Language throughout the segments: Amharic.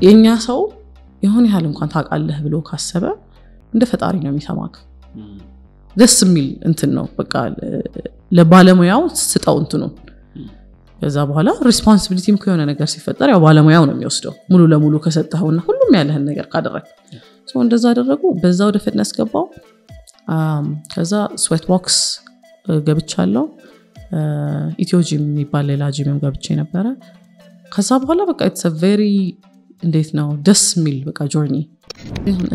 የእኛ ሰው የሆነ ያህል እንኳን ታውቃለህ ብሎ ካሰበ እንደ ፈጣሪ ነው የሚሰማክ። ደስ የሚል እንትን ነው በቃ ለባለሙያው ስጠው እንትኑ ከዛ በኋላ ሪስፖንሲቢሊቲም ከሆነ ነገር ሲፈጠር ያው ባለሙያው ነው የሚወስደው ሙሉ ለሙሉ ከሰጠኸውና ሁሉም ያለህን ነገር ካደረግ እንደዛ አደረጉ። በዛ ወደ ፍትነስ ገባው። ከዛ ስዌት ቦክስ ገብቻለው። ኢትዮ ጂም የሚባል ሌላ ጂምም ገብቼ ነበረ። ከዛ በኋላ በቃ ኢትስ ቨሪ እንዴት ነው ደስ የሚል በቃ ጆርኒ።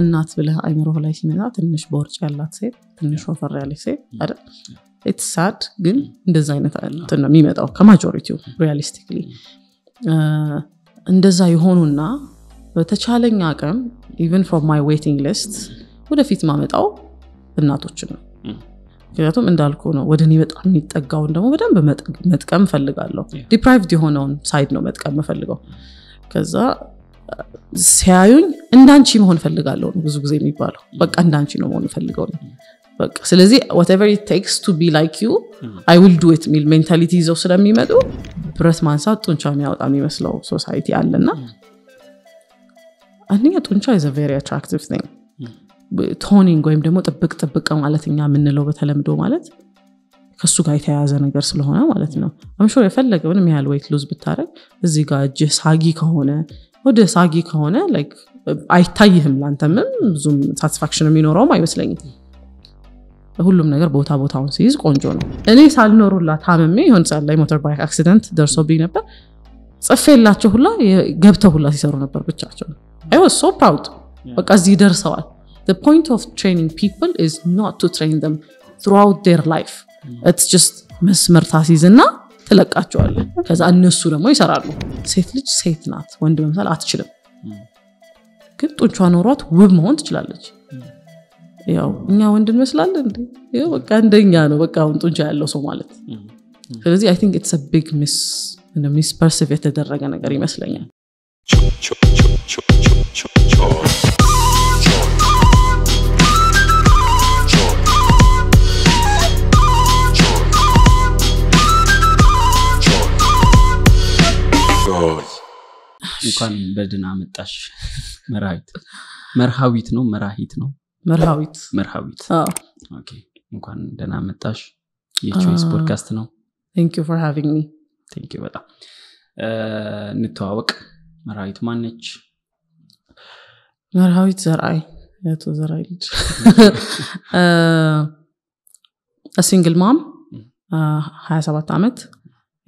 እናት ብለህ አይምሮ ላይ ሲመጣ ትንሽ በወርጭ ያላት ሴት፣ ትንሽ ወፈር ያለች ሴት አይደል ኢትስ ሳድ ግን mm. እንደዛ አይነት ah. እንትን ነው የሚመጣው ከማጆሪቲው ሪያሊስቲክሊ mm. uh, እንደዛ የሆኑና በተቻለኛ አቅም ኢቨን ፍሮም ማይ ዌቲንግ ሊስት ወደፊት ማመጣው እናቶችን ነው። mm. ምክንያቱም እንዳልኩ ነው ወደ እኔ በጣም የሚጠጋውን ደግሞ በደንብ መጥቀም ፈልጋለሁ ዲፕራይቭድ የሆነውን ሳይድ ነው መጥቀም እፈልገው። ከዛ uh, ሲያዩኝ እንዳንቺ መሆን ፈልጋለሁ ብዙ ጊዜ የሚባለው በቃ እንዳንቺ ነው መሆን እፈልገው በቃ ስለዚህ ወተቨር ቴክስ ቱ ቢ ላይክ ዩ አይ ዊል ዱ ት ሚል ሜንታሊቲ ይዘው ስለሚመጡ ብረት ማንሳት ጡንቻ የሚያወጣ የሚመስለው ሶሳይቲ አለና አንደኛ ጡንቻ ዘ ቨሪ አትራክቲቭ ቲንግ ቶኒንግ ወይም ደግሞ ጥብቅ ጥብቅ ማለት እኛ የምንለው በተለምዶ ማለት ከሱ ጋር የተያያዘ ነገር ስለሆነ ማለት ነው አምሾር የፈለገ ምንም ያህል ወይት ሉዝ ብታደረግ እዚ ጋር እጅህ ሳጊ ከሆነ ወደ ሳጊ ከሆነ አይታይህም ላንተምም ብዙም ሳቲስፋክሽን የሚኖረውም አይመስለኝም ሁሉም ነገር ቦታ ቦታውን ሲይዝ ቆንጆ ነው። እኔ ሳልኖሩላ ታምሜ የሆን ሰዓት ላይ ሞተር ባይክ አክሲደንት ደርሶብኝ ነበር። ጽፌላቸው ሁላ ገብተው ሁላ ሲሰሩ ነበር ብቻቸው። አይ ዋዝ ሶ ፕራውድ። በቃ እዚህ ደርሰዋል። ፖይንት ኦፍ ትሬኒንግ ፒፕል ኢዝ ኖት ቱ ትሬን ም ትሩአውት ዴር ላይፍ ኢትስ ጀስት መስመር ታስይዝ እና ትለቃቸዋለ ከዛ እነሱ ደግሞ ይሰራሉ። ሴት ልጅ ሴት ናት፣ ወንድ መምሰል አትችልም። mm. ግን ጡንቿ ኖሯት ውብ መሆን ትችላለች። ያው እኛ ወንድ እንመስላለን እንዴ በቃ እንደኛ ነው በቃ አሁን ጡንቻ ያለው ሰው ማለት ስለዚህ አይ ቲንክ ኢትስ ቢግ ሚስ ሚስ የተደረገ ነገር ይመስለኛል እንኳን በድና መጣሽ መራዊት መርሃዊት ነው መራሂት ነው መርሃዊት መርሃዊት እንኳን መጣሽ የቾይስ ፖድካስት ነው ፎር ሚ በጣም እንተዋወቅ መርሃዊት ማነች መርሃዊት ዘርአይ ያቶ ዘርአይ ልጅ ሲንግል ማም ሀያ ሰባት ዓመት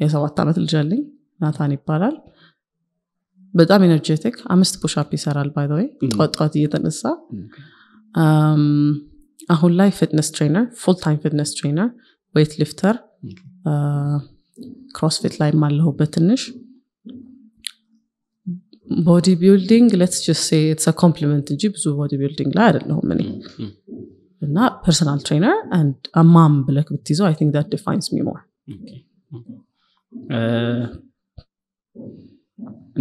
የሰባት ዓመት ልጅ አለኝ ናታን ይባላል በጣም ኤነርጀቲክ አምስት ፑሻፕ ይሰራል ባይ ወይ ጠዋት ጠዋት እየተነሳ አሁን ላይ ፊትነስ ትሬነር ፉል ታይም ፊትነስ ትሬነር ዌት ሊፍተር ክሮስፊት ላይ አለሁበት ትንሽ ቦዲ ቢልዲንግ ሌትስ ጀስት ሴይ ኢትስ ኮምፕሊመንት እንጂ ብዙ ቦዲ ቢልዲንግ ላይ አይደለሁም እኔ እና ፐርሰናል ትሬነር አንድ አማም ብለክ ብትይዘው አይ ቲንክ ዳት ዲፋይንስ ሚ ሞር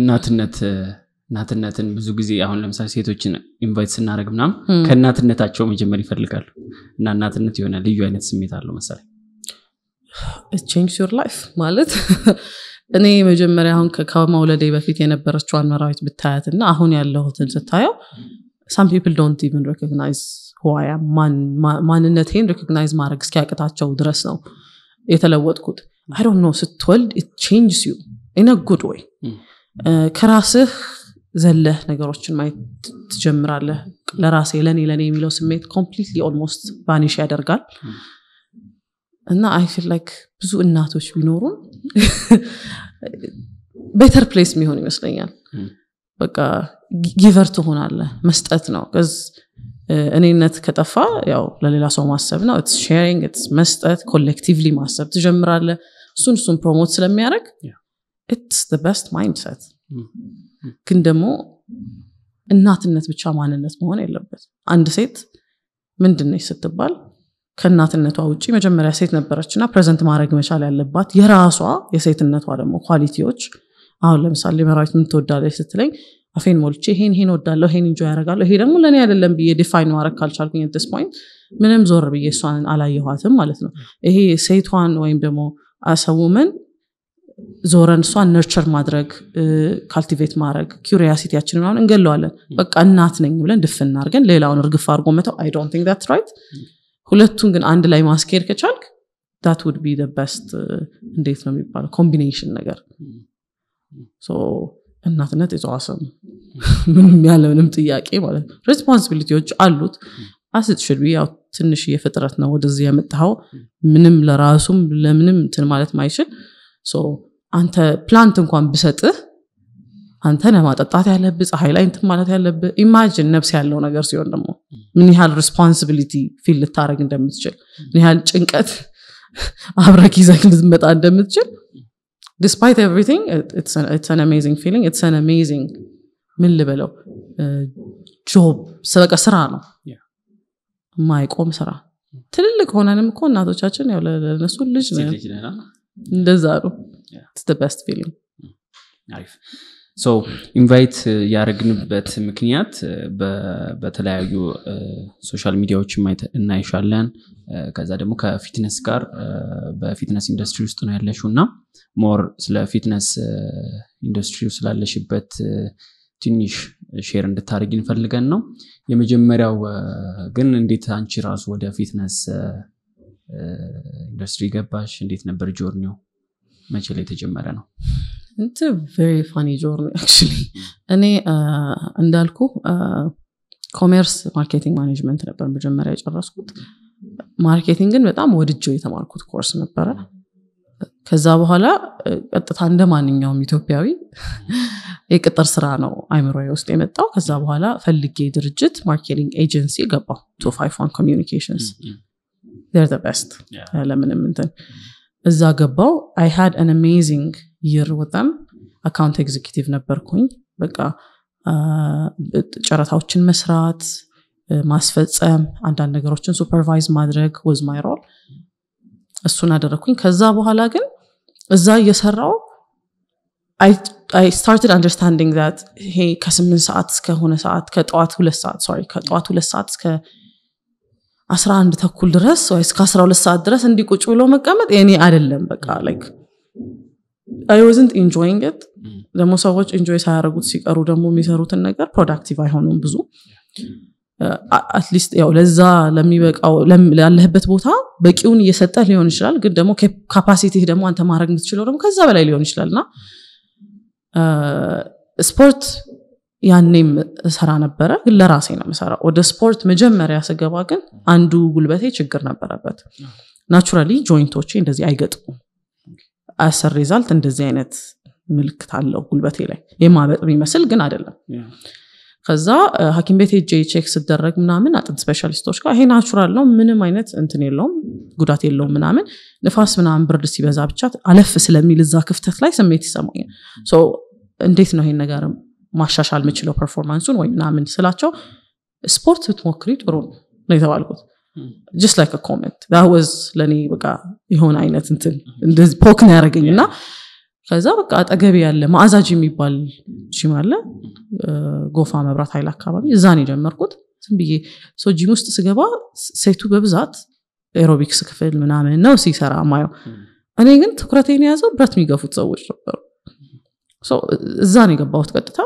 እናትነት እናትነትን ብዙ ጊዜ አሁን ለምሳሌ ሴቶችን ኢንቫይት ስናደርግ ምናምን ከእናትነታቸው መጀመር ይፈልጋሉ እና እናትነት የሆነ ልዩ አይነት ስሜት አለው መሳሌ ቼንጅ ላይፍ ማለት እኔ መጀመሪያ አሁን ከማውለዴ በፊት የነበረችው አንመራዊት ብታያት እና አሁን ያለሁትን ስታየው ሳም ፒፕል ዶንት ኢቨን ሬኮግናይዝ ዋያ ማንነቴን ሬኮግናይዝ ማድረግ እስኪያቅታቸው ድረስ ነው የተለወጥኩት። አይ ዶንት ኖ ስትወልድ ቼንጅስ ዩ ኢነ ጉድ ወይ ከራስህ ዘለህ ነገሮችን ማየት ትጀምራለህ። ለራሴ ለኔ ለኔ የሚለው ስሜት ኮምፕሊትሊ ኦልሞስት ባኒሽ ያደርጋል እና አይ ላይክ ብዙ እናቶች ቢኖሩን ቤተር ፕሌስ የሚሆን ይመስለኛል። በቃ ጊቨር ትሆናለ መስጠት ነው። uh, እኔነት ከጠፋ ያው ለሌላ ሰው ማሰብ ነው። ኢትስ ሼሪንግ፣ ኢትስ መስጠት፣ ኮሌክቲቭሊ ማሰብ ትጀምራለ እሱን እሱን ፕሮሞት ስለሚያደርግ ኢትስ ዘ በስት ማይንድሰት ግን ደግሞ እናትነት ብቻ ማንነት መሆን የለበት አንድ ሴት ምንድነች ስትባል ከእናትነቷ ውጭ መጀመሪያ ሴት ነበረችና ፕሬዘንት ማድረግ መቻል ያለባት የራሷ የሴትነቷ ደግሞ ኳሊቲዎች። አሁን ለምሳሌ መራዊት ምን ትወዳለች ስትለኝ አፌን ሞልቼ ይሄን ይሄን ወዳለሁ ይሄን እንጆ ያደረጋለሁ ይሄ ደግሞ ለእኔ አይደለም ብዬ ዲፋይን ማድረግ ካልቻልኩኝ ስ ፖይንት ምንም ዞር ብዬ እሷን አላየኋትም ማለት ነው። ይሄ ሴቷን ወይም ደግሞ አሰውመን ዞረን እሷን ነርቸር ማድረግ ካልቲቬት ማድረግ ኪሪያሲቲያችን አሁን እንገለዋለን። በቃ እናት ነኝ ብለን ድፍን አድርገን ሌላውን እርግፍ አርጎ መተው አይ ዶንት ቲንክ ዳት ራይት። ሁለቱን ግን አንድ ላይ ማስኬድ ከቻልክ ዳት ውድ ቢ በስት እንዴት ነው የሚባለው ኮምቢኔሽን ነገር እናትነት የተዋሰም ምንም ያለ ምንም ጥያቄ ማለት ነው። ሬስፖንሲቢሊቲዎች አሉት አስት ሽድ ያው ትንሽ የፍጥረት ነው ወደዚህ የምጣኸው ምንም ለራሱም ለምንም ትን ማለት ማይችል አንተ ፕላንት እንኳን ብሰጥህ አንተ ነህ ያለብ ያለብህ፣ ፀሐይ ላይ እንትን ማለት ያለብህ። ኢማጅን ነብስ ያለው ነገር ሲሆን ደግሞ ምን ያህል ሪስፖንሲቢሊቲ ፊል ልታደረግ እንደምትችል ምን ያህል ጭንቀት አብረክ ይዘህ ልትመጣ እንደምትችል ዲስፓይት ኤቭሪቲንግ ኢትስ አን አሜዚንግ ፊሊንግ ኢትስ አን አሜዚንግ ምን ልበለው ጆብ ስበቀ ስራ ነው ማይቆም ስራ። ትልልቅ ሆነንም እኮ እናቶቻችን ያው ለነሱ ልጅ እንደዛ ነው it's the best feeling አሪፍ ሶ ኢንቫይት ያደረግንበት ምክንያት uh, በተለያዩ uh, ሶሻል ሚዲያዎች እናይሻለን uh, ከዛ ደግሞ ከፊትነስ ጋር በፊትነስ ኢንዱስትሪ ውስጥ ነው ያለሽው እና ሞር ስለ ፊትነስ ኢንዱስትሪ ስላለሽበት ትንሽ ሼር እንድታደርግ እንፈልገን ነው የመጀመሪያው ግን እንዴት አንቺ ራሱ ወደ ፊትነስ ኢንዱስትሪ ገባሽ እንዴት ነበር ጆርኒው መቼ ላይ የተጀመረ ነው እንት ቨሪ ፋኒ ጆርኒ አክቹሊ እኔ እንዳልኩ ኮሜርስ ማርኬቲንግ ማኔጅመንት ነበር መጀመሪያ የጨረስኩት ማርኬቲንግን በጣም ወድጀው የተማርኩት ኮርስ ነበረ ከዛ በኋላ ቀጥታ እንደ ማንኛውም ኢትዮጵያዊ የቅጥር ስራ ነው አይምሮ ውስጥ የመጣው ከዛ በኋላ ፈልጌ ድርጅት ማርኬቲንግ ኤጀንሲ ገባው ቱ ፋይቭ ዋን ኮሚኒኬሽንስ ር ቤስት ለምንም እንትን እዛ ገባው አይ ሃድ አን አሜዚንግ ይር ወጣም አካውንት ኤግዚኪቲቭ ነበርኩኝ። በቃ ጨረታዎችን መስራት፣ ማስፈጸም፣ አንዳንድ ነገሮችን ሱፐርቫይዝ ማድረግ ወዝ ማይ ሮል። እሱን አደረግኩኝ። ከዛ በኋላ ግን እዛ እየሰራው አይ ስታርትድ አንደርስታንዲንግ ዛት ይሄ ከስምንት ሰዓት እስከ ሆነ ሰዓት ከጠዋት ሁለት ሰዓት ሶሪ ከጠዋት ሁለት ሰዓት እስከ አስራ አንድ ተኩል ድረስ ወይ እስከ አስራ ሁለት ሰዓት ድረስ እንዲቁጭ ብሎ መቀመጥ የኔ አይደለም። በቃ ላይክ አይ ወዝንት ኢንጆይንግ ኢት። ደግሞ ሰዎች ኢንጆይ ሳያደርጉት ሲቀሩ ደግሞ የሚሰሩትን ነገር ፕሮዳክቲቭ አይሆኑም ብዙ አትሊስት uh, ያው ለዛ ለሚበቃው ላለህበት ቦታ በቂውን እየሰጠህ ሊሆን ይችላል፣ ግን ደግሞ ካፓሲቲ ደግሞ አንተ ማድረግ የምትችለው ደግሞ ከዛ በላይ ሊሆን ይችላል እና ስፖርት uh, ያኔም ስራ ነበረ፣ ግን ለራሴ ነው ምሰራ ወደ ስፖርት መጀመሪያ ስገባ ግን አንዱ ጉልበቴ ችግር ነበረበት። ናራ ጆይንቶቼ እንደዚህ አይገጥሙም። አስ ሪዛልት እንደዚህ አይነት ምልክት አለው ጉልበቴ ላይ የማበጥ የሚመስል ግን አይደለም። ከዛ ሀኪም ቤት ጄ ቼክ ስደረግ ምናምን አጥንት ስፔሻሊስቶች ጋር ይሄ ናራል ነው፣ ምንም አይነት እንትን የለውም፣ ጉዳት የለውም ምናምን። ንፋስ ምናምን ብርድ ሲበዛ ብቻ አለፍ ስለሚል እዛ ክፍተት ላይ ስሜት ይሰማኛል። እንዴት ነው ይሄን ነገር ማሻሻል የምችለው ፐርፎርማንሱን ወይ ምናምን ስላቸው ስፖርት ብትሞክሪ ጥሩ ነው ነው የተባልኩት። ጀስት ላይክ ኮመንት ዳወዝ ለእኔ በቃ የሆነ አይነት እንትን እንደዚህ ፖክ ነው ያደረገኝ እና ከዛ በቃ አጠገቤ ያለ ማዕዛጅ የሚባል ጂም አለ ጎፋ መብራት ኃይል አካባቢ፣ እዛ ነው የጀመርኩት። ዝም ብዬ ሰው ጂም ውስጥ ስገባ ሴቱ በብዛት ኤሮቢክስ ክፍል ምናምን ነው ሲሰራ ማየው። እኔ ግን ትኩረቴን የያዘው ብረት የሚገፉት ሰዎች ነበሩ። እዛ ነው የገባሁት ቀጥታ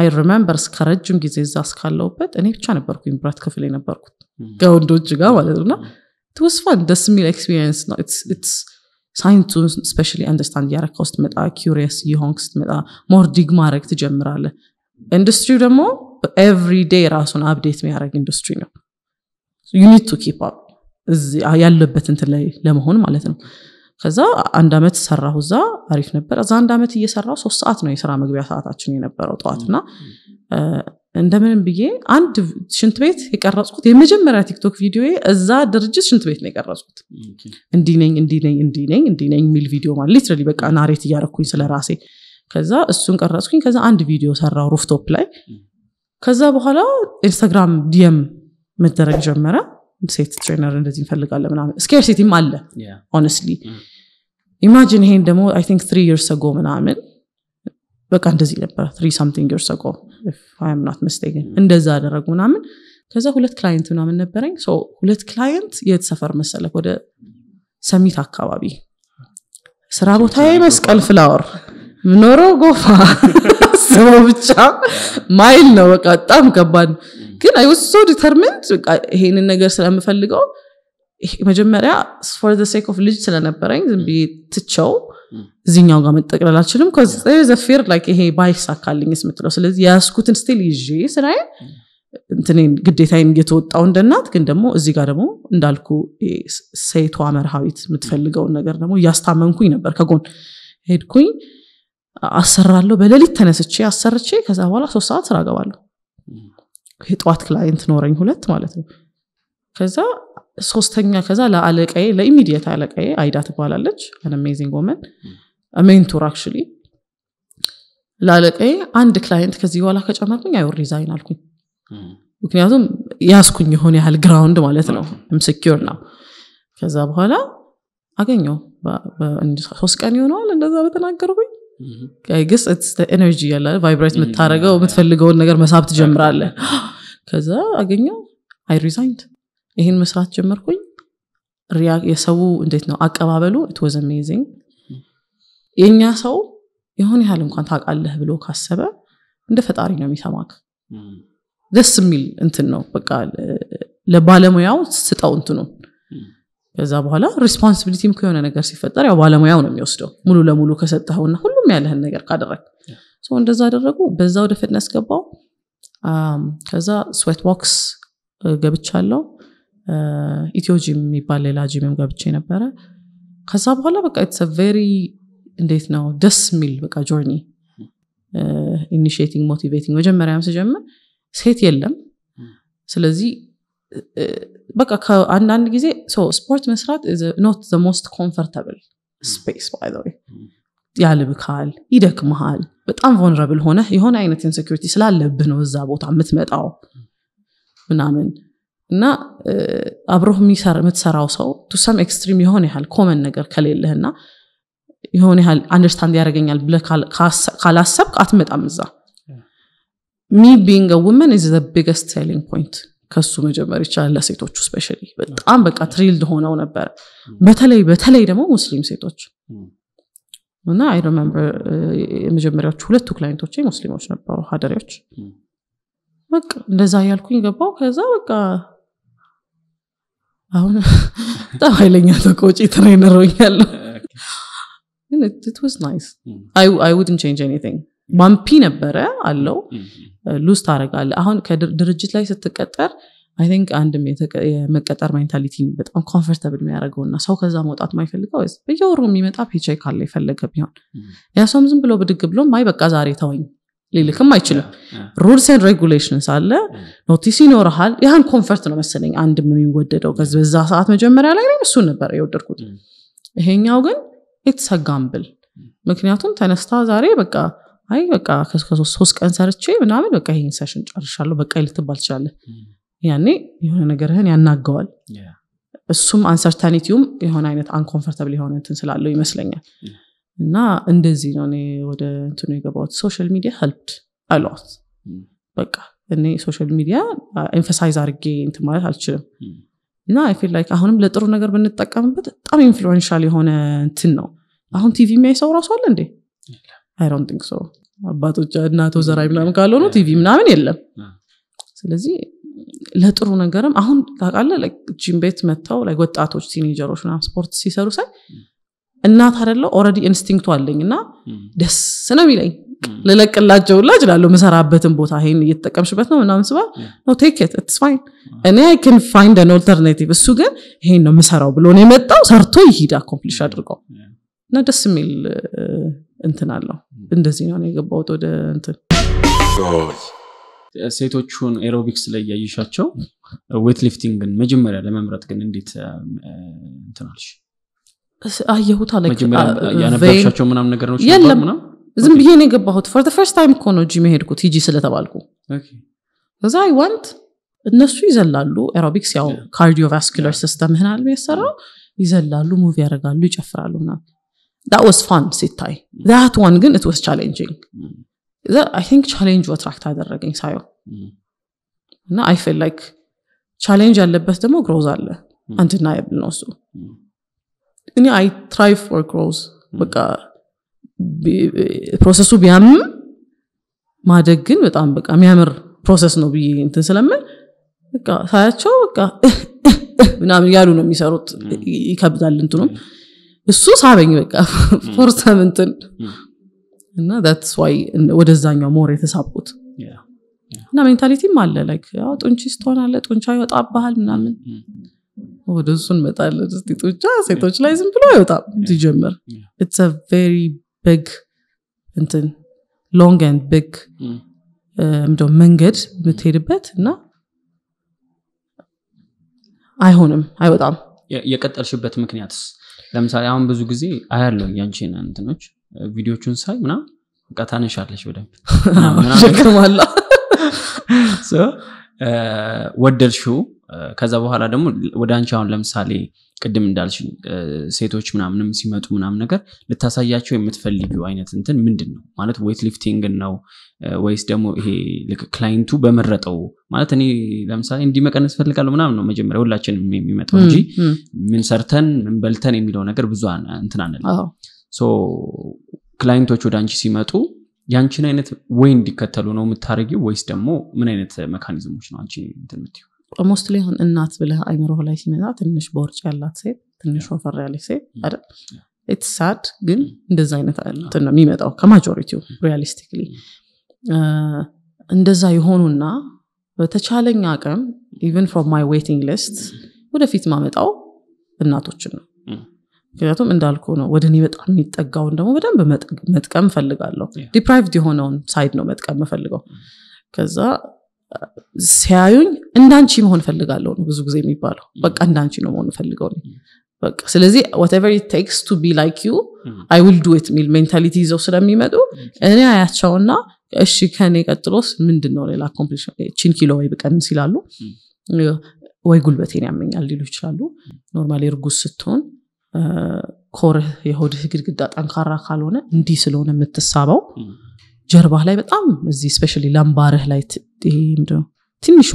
አይ ሪመምበር እስከ ረጅም ጊዜ እዛ እስካለውበት እኔ ብቻ ነበርኩ ብረት ክፍል የነበርኩት ከወንዶች ጋር ማለት ነውና ትውስፋን ደስ የሚል ኤክስፒሪየንስ ነው ሳይንሱን ስፔሻሊ አንደርስታንድ እያረካ ውስጥ ስትመጣ ኪሪየስ የሆንክ ስትመጣ ሞር ዲግ ማድረግ ትጀምራለ ኢንዱስትሪው ደግሞ ኤቭሪ ዴይ ራሱን አብዴት የሚያደረግ ኢንዱስትሪ ነው ዩኒት ቱ ኪፕ አፕ ያለበት እንትን ላይ ለመሆን ማለት ነው ከዛ አንድ ዓመት ሰራሁ። እዛ አሪፍ ነበር። እዛ አንድ ዓመት እየሰራው ሶስት ሰዓት ነው የስራ መግቢያ ሰዓታችን የነበረው ጠዋትና እንደምንም ብዬ አንድ ሽንት ቤት የቀረጽኩት የመጀመሪያ ቲክቶክ ቪዲዮ እዛ ድርጅት ሽንት ቤት ነው የቀረጽኩት። እንዲነኝ እንዲነኝ እንዲነኝ እንዲነኝ የሚል ቪዲዮ ማለት ሊትራሊ በቃ ናሬት እያረኩኝ ስለ ራሴ። ከዛ እሱን ቀረጽኩኝ። ከዛ አንድ ቪዲዮ ሰራው ሩፍቶፕ ላይ። ከዛ በኋላ ኢንስታግራም ዲየም መደረግ ጀመረ። ሴት ትሬነር እንደዚህ እንፈልጋለን ምናምን ስኬርሲቲም አለ ኦነስትሊ ኢማጂን mm. ይሄን ደግሞ አይ ቲንክ ትሪ ርስ አጎ ምናምን በቃ እንደዚህ ነበረ ትሪ ሳምቲንግ ርስ አጎ ናት መስቴግን እንደዛ አደረጉ ምናምን ከዛ ሁለት ክላይንት ምናምን ነበረኝ ሁለት ክላይንት የት ሰፈር መሰለክ ወደ ሰሚት አካባቢ ስራ ቦታ መስቀል ፍላወር ኖሮ ጎፋ ስበው ብቻ ማይል ነው በቃ በጣም ከባድ ነው ግን አይ ወስ ሶ ዲተርሚንድ ይሄንን ነገር ስለምፈልገው መጀመሪያ ፎር ሴክ ኦፍ ልጅ ስለነበረኝ ዝም ትቸው እዚኛው ጋር መጠቅለል አልችልም ዘፌር ላይ ይሄ ባይሳካልኝ ስምትለው ስለዚህ የያስኩትን ስቲል ይዤ ስራይ እንትኔን ግዴታዬን እየተወጣው እንደናት ግን ደግሞ እዚህ ጋር ደግሞ እንዳልኩ ሴቷ መርሃዊት የምትፈልገውን ነገር ደግሞ እያስታመንኩኝ ነበር ከጎን ሄድኩኝ አሰራለሁ። በሌሊት ተነስቼ አሰርቼ ከዛ በኋላ ሶስት ሰዓት ስራ ገባለሁ። የጠዋት ክላይንት ኖረኝ ሁለት ማለት ነው። ከዛ ሶስተኛ ከዛ ለአለቃዬ ለኢሚዲየት አለቃዬ አይዳ ትባላለች አሜዚንግ ወመን ሜንቶር አክ ለአለቃዬ አንድ ክላይንት ከዚህ በኋላ ከጨመርኩኝ አይወር ዲዛይን አልኩኝ። ምክንያቱም ያስኩኝ የሆነ ያህል ግራውንድ ማለት ነው ምስኪር ነው። ከዛ በኋላ አገኘው ሶስት ቀን ይሆነዋል እንደዛ በተናገርኩኝ ይግስ ኤነርጂ ያለ ቫይብሬት የምታደረገው የምትፈልገውን ነገር መሳብ ትጀምራለ ከዛ አገኘው አይ ሪዛይንድ ይህን መስራት ጀመርኩኝ የሰው እንዴት ነው አቀባበሉ ኢትወዝ አሜዚንግ የእኛ ሰው የሆን ያህል እንኳን ታውቃለህ ብሎ ካሰበ እንደ ፈጣሪ ነው የሚሰማክ ደስ የሚል እንትን ነው በቃ ለባለሙያው ስጠው እንትኑን ከዛ በኋላ ሪስፖንሲቢሊቲም ከሆነ ነገር ሲፈጠር ያው ባለሙያው ነው የሚወስደው ሙሉ ለሙሉ ከሰጠኸውና ሁሉ ሁሉም ያለህን ነገር ካደረግ እንደዛ አደረጉ። በዛ ወደ ፍትነስ ገባው። ከዛ ስዌት ቦክስ ገብቻለው። ኢትዮ ጂም የሚባል ሌላ ጂምም ገብቼ ነበረ። ከዛ በኋላ በቃ ኢትስ ቬሪ እንዴት ነው ደስ የሚል በቃ ጆርኒ ኢኒሽቲንግ ሞቲቬቲንግ። መጀመሪያም ስጀምር ሴት የለም። ስለዚህ በቃ ከአንዳንድ ጊዜ ስፖርት መስራት ኖት ዘ ሞስት ኮንፈርታብል ስፔስ ባይ ያልብካል፣ ይደክመሃል። በጣም ቮንረብል ሆነ የሆነ አይነት ኢንሴኩሪቲ ስላለብህ ነው እዛ ቦታ የምትመጣው ምናምን እና አብሮህ የምትሰራው ሰው ቱ ሰም ኤክስትሪም የሆነ ያህል ኮመን ነገር ከሌለህና የሆነ ያህል አንደርስታንድ ያደርገኛል ብለህ ካላሰብክ አትመጣም እዛ። ሚ ቢንግ ውመን ኢዝ ዘ ቢገስት ሴሊንግ ፖይንት ከሱ መጀመር ይቻላል። ለሴቶቹ ስፔሻሊ በጣም በቃ ትሪልድ ሆነው ነበረ። mm. በተለይ በተለይ ደግሞ ሙስሊም ሴቶች mm. እና አይ ሪመምበር uh, የመጀመሪያዎቹ ሁለቱ ክላይንቶች ሙስሊሞች ነበሩ፣ ሀደሬዎች። በቃ እንደዛ እያልኩኝ ገባው። ከዛ በቃ አሁን በጣም ኃይለኛ ተቆጪ ትሬነሮኛለ፣ ግን ናይስ። አይ ውድን ቼንጅ ኤኒቲንግ። ባምፒ ነበረ አለው፣ ሉስ ታደረጋለ አሁን ከድርጅት ላይ ስትቀጠር አይ ቲንክ አንድም የመቀጠር ሜንታሊቲ በጣም ኮንፈርታብል የሚያደርገው እና ሰው ከዛ መውጣት ማይፈልገው በየወሩ የሚመጣ ፔቼክ ካለ የፈለገ ቢሆን mm-hmm. ያ ሰውም ዝም ብሎ ብድግ ብሎ ማይ በቃ ዛሬ ተወኝ ሊልክም አይችልም። ን ሬጉሌሽን አለ፣ ኖቲስ mm. ይኖርሃል። ያህን ኮንፈርት ነው መሰለኝ አንድም የሚወደደው mm. በዛ ሰዓት መጀመሪያ ላይ እሱ ነበር የወደድኩት። mm. ይሄኛው ግን ኢትስ ምክንያቱም ተነስታ ዛሬ በቃ አይ በቃ ከሶስት ቀን ሰርቼ ምናምን በቃ ይሄን ሰሽን ጨርሻለሁ በቃ ልትባል ትችላለን ያኔ የሆነ ነገርህን ያናገዋል። እሱም አንሰርታኒቲውም የሆነ አይነት አንኮንፈርታብል የሆነ እንትን ስላለው ይመስለኛል። እና እንደዚህ ነው እኔ ወደ እንትኑ የገባት ሶሻል ሚዲያ ሄልፕድ አሏት mm. በቃ እኔ ሶሻል ሚዲያ ኤንፈሳይዝ አርጌ እንት ማለት አልችልም። mm. እና አይ ላይክ አሁንም ለጥሩ ነገር ብንጠቀምበት በጣም ኢንፍሉዌንሻል የሆነ እንትን ነው። አሁን ቲቪ የሚያይ ሰው ራሱ አለ እንዴ? አይ ቲንክ ሶ። አባቶች እናቶ ዘራይ ምናምን ካልሆኑ ቲቪ ምናምን የለም። ስለዚህ ለጥሩ ነገርም አሁን ታቃለ ጂም ቤት መጥተው ወጣቶች ሲኒጀሮች ስፖርት ሲሰሩ ሳይ እናት አደለው ኦረዲ ኢንስቲንክቱ አለኝ እና ደስ ነው የሚለኝ ልለቅላቸው ላ ችላለሁ የምሰራበትን ቦታ ይሄን እየተጠቀምሽበት ነው ምናምን ስባል ኖ ፋይን እኔ አይ ፋይንድ አን ኦልተርናቲቭ እሱ ግን ይሄን ነው ምሰራው ብሎ ነው የመጣው ሰርቶ ይሂድ አኮምፕሊሽ አድርገው እና ደስ የሚል እንትን አለው እንደዚህ ነው የገባውት ወደ እንትን ሴቶቹን ኤሮቢክስ ላይ እያየሻቸው ዌት ሊፍቲንግን መጀመሪያ ለመምረጥ ግን እንዴት እንትናልሽ አየሁት ምናም ነገር ነው የለም ዝም ብዬ ነው የገባሁት ፎር ፈርስት ታይም እኮ ነው ጂም የሄድኩት ሂጂ ስለተባልኩ እዛ አይ ዋንት እነሱ ይዘላሉ ኤሮቢክስ ያው ካርዲዮቫስኩላር ሲስተም ህናል የሚያሰራው ይዘላሉ ሙቪ ያደርጋሉ ይጨፍራሉ ና ዳት ዋስ ፋን ሲታይ ዳት ዋን ግን ኢት ዋስ ቻሌንጂንግ አይ ቲንክ ቻሌንጁ አትራክት አደረገኝ ሳየው እና አይ ፌል ላይክ ቻሌንጅ ያለበት ደግሞ ግሮዝ አለ አንድናየብል ነው እሱ እኔ አይ ትራይ ፎር ግሮዝ በቃ ፕሮሰሱ ቢያምም ማደግ ግን በጣም በቃ የሚያምር ፕሮሰስ ነው ብዬ እንትን ስለምን በቃ ሳያቸው በቃ ምናምን ያሉ ነው የሚሰሩት ይከብዳል እንትኑም እሱ ሳበኝ በቃ ፎር ሳምንትን እና ዛትስ ዋይ ወደዛኛው ሞር የተሳቡት እና ሜንታሊቲም አለ ላይክ ያው ጡንቺ ስትሆናለ ጡንቻ ይወጣብሃል ምናምን mm. ወደ እሱ እንመጣለን እስቲ ጡንቻ ሴቶች ላይ ዝም ብሎ አይወጣም ሲጀምር ኢትስ ቬሪ ቢግ እንትን ሎንግ ንድ ቢግ ምንድነው መንገድ የምትሄድበት እና አይሆንም አይወጣም የቀጠልሽበት ምክንያትስ ለምሳሌ አሁን ብዙ ጊዜ አያለው ያንቺን እንትኖች ቪዲዮቹን ሳይ ምና በቃ ታነሻለች በደንብ ሸክማላ ከዛ በኋላ ደግሞ ወደ አንቺ አሁን ለምሳሌ ቅድም እንዳልሽ ሴቶች ምናምንም ሲመጡ ምናምን ነገር ልታሳያቸው የምትፈልጊው አይነት እንትን ምንድን ነው ማለት ወይት ሊፍቲንግ ነው ወይስ ደግሞ ይሄ ክላይንቱ በመረጠው ማለት እኔ ለምሳሌ እንዲመቀን መቀነስ ፈልጋለሁ ምናምን ነው መጀመሪያ ሁላችንም የሚመጣው እንጂ ምን ሰርተን ምን በልተን የሚለው ነገር ብዙ እንትን አንለ ክላይንቶች ወደ አንቺ ሲመጡ ያንቺን አይነት ወይ እንዲከተሉ ነው የምታደረጊው ወይስ ደግሞ ምን አይነት መካኒዝሞች ነው አንቺ ትምት ሞስት ላይ እናት ብለ አይምሮ ላይ ሲመጣ ትንሽ በወርጭ ያላት ሴት ትንሽ ወፈር ያለች ሴት ሳድ ግን እንደዛ አይነት ነው የሚመጣው ከማጆሪቲው ሪያሊስቲክሊ እንደዛ የሆኑና በተቻለኛ አቅም ኢቨን ፍሮም ማይ ዌቲንግ ሊስት ወደፊት ማመጣው እናቶችን ነው ምክንያቱም እንዳልኩ ነው ወደ እኔ በጣም የሚጠጋውን ደግሞ በደንብ መጥቀም ፈልጋለሁ ዲፕራይቭድ የሆነውን ሳይድ ነው መጥቀም ፈልገው። ከዛ ሲያዩኝ እንዳንቺ መሆን ፈልጋለሁ ነው ብዙ ጊዜ የሚባለው። በቃ እንዳንቺ ነው መሆን ፈልገው በቃ ስለዚህ ቨር ቴክስ ቱ ቢ ላይክ ዩ አይ ዊል ዱ ት ሚል ሜንታሊቲ ይዘው ስለሚመጡ እኔ አያቸውና እሺ ከኔ ቀጥሎስ ምንድን ነው ሌላ ቺን ኪሎ ወይ ብቀን ሲላሉ ወይ ጉልበቴን ያመኛል ሊሉ ይችላሉ። ኖርማሊ እርጉዝ ስትሆን ኮርህ የሆድህ ግድግዳ ጠንካራ ካልሆነ እንዲህ ስለሆነ የምትሳበው ጀርባህ ላይ በጣም እዚህ ስፔሻሊ ለምባርህ ላይ ይሄ ትንሿ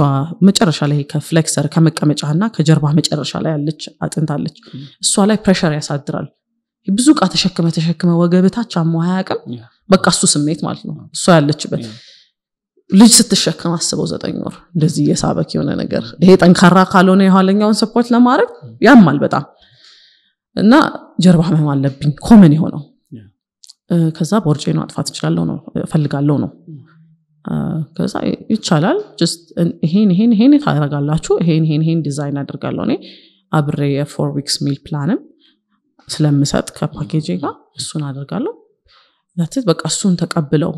መጨረሻ ላይ ከፍሌክሰር ከመቀመጫና ከጀርባ መጨረሻ ላይ ያለች አጥንት አለች። እሷ ላይ ፕሬሸር ያሳድራል። ብዙ እቃ ተሸክመ ተሸክመ ወገብታች አሞ አያውቅም። በቃ እሱ ስሜት ማለት ነው። እሷ ያለችበት ልጅ ስትሸከም አስበው ዘጠኝ ወር እንደዚህ የሳበክ የሆነ ነገር ይሄ ጠንካራ ካልሆነ የኋለኛውን ሰፖርት ለማድረግ ያማል በጣም እና ጀርባ ህመም አለብኝ ኮመን የሆነው ከዛ ቦርጬን ማጥፋት ይችላለው ነው እፈልጋለሁ ነው ከዛ ይቻላል ይሄን ይሄን ይሄን ታደረጋላችሁ ይሄን ይሄን ይሄን ዲዛይን አድርጋለሁ እኔ አብሬ የፎር ዊክስ ሚል ፕላንም ስለምሰጥ ከፓኬጅ ጋር እሱን አደርጋለሁ ዛትት በቃ እሱን ተቀብለው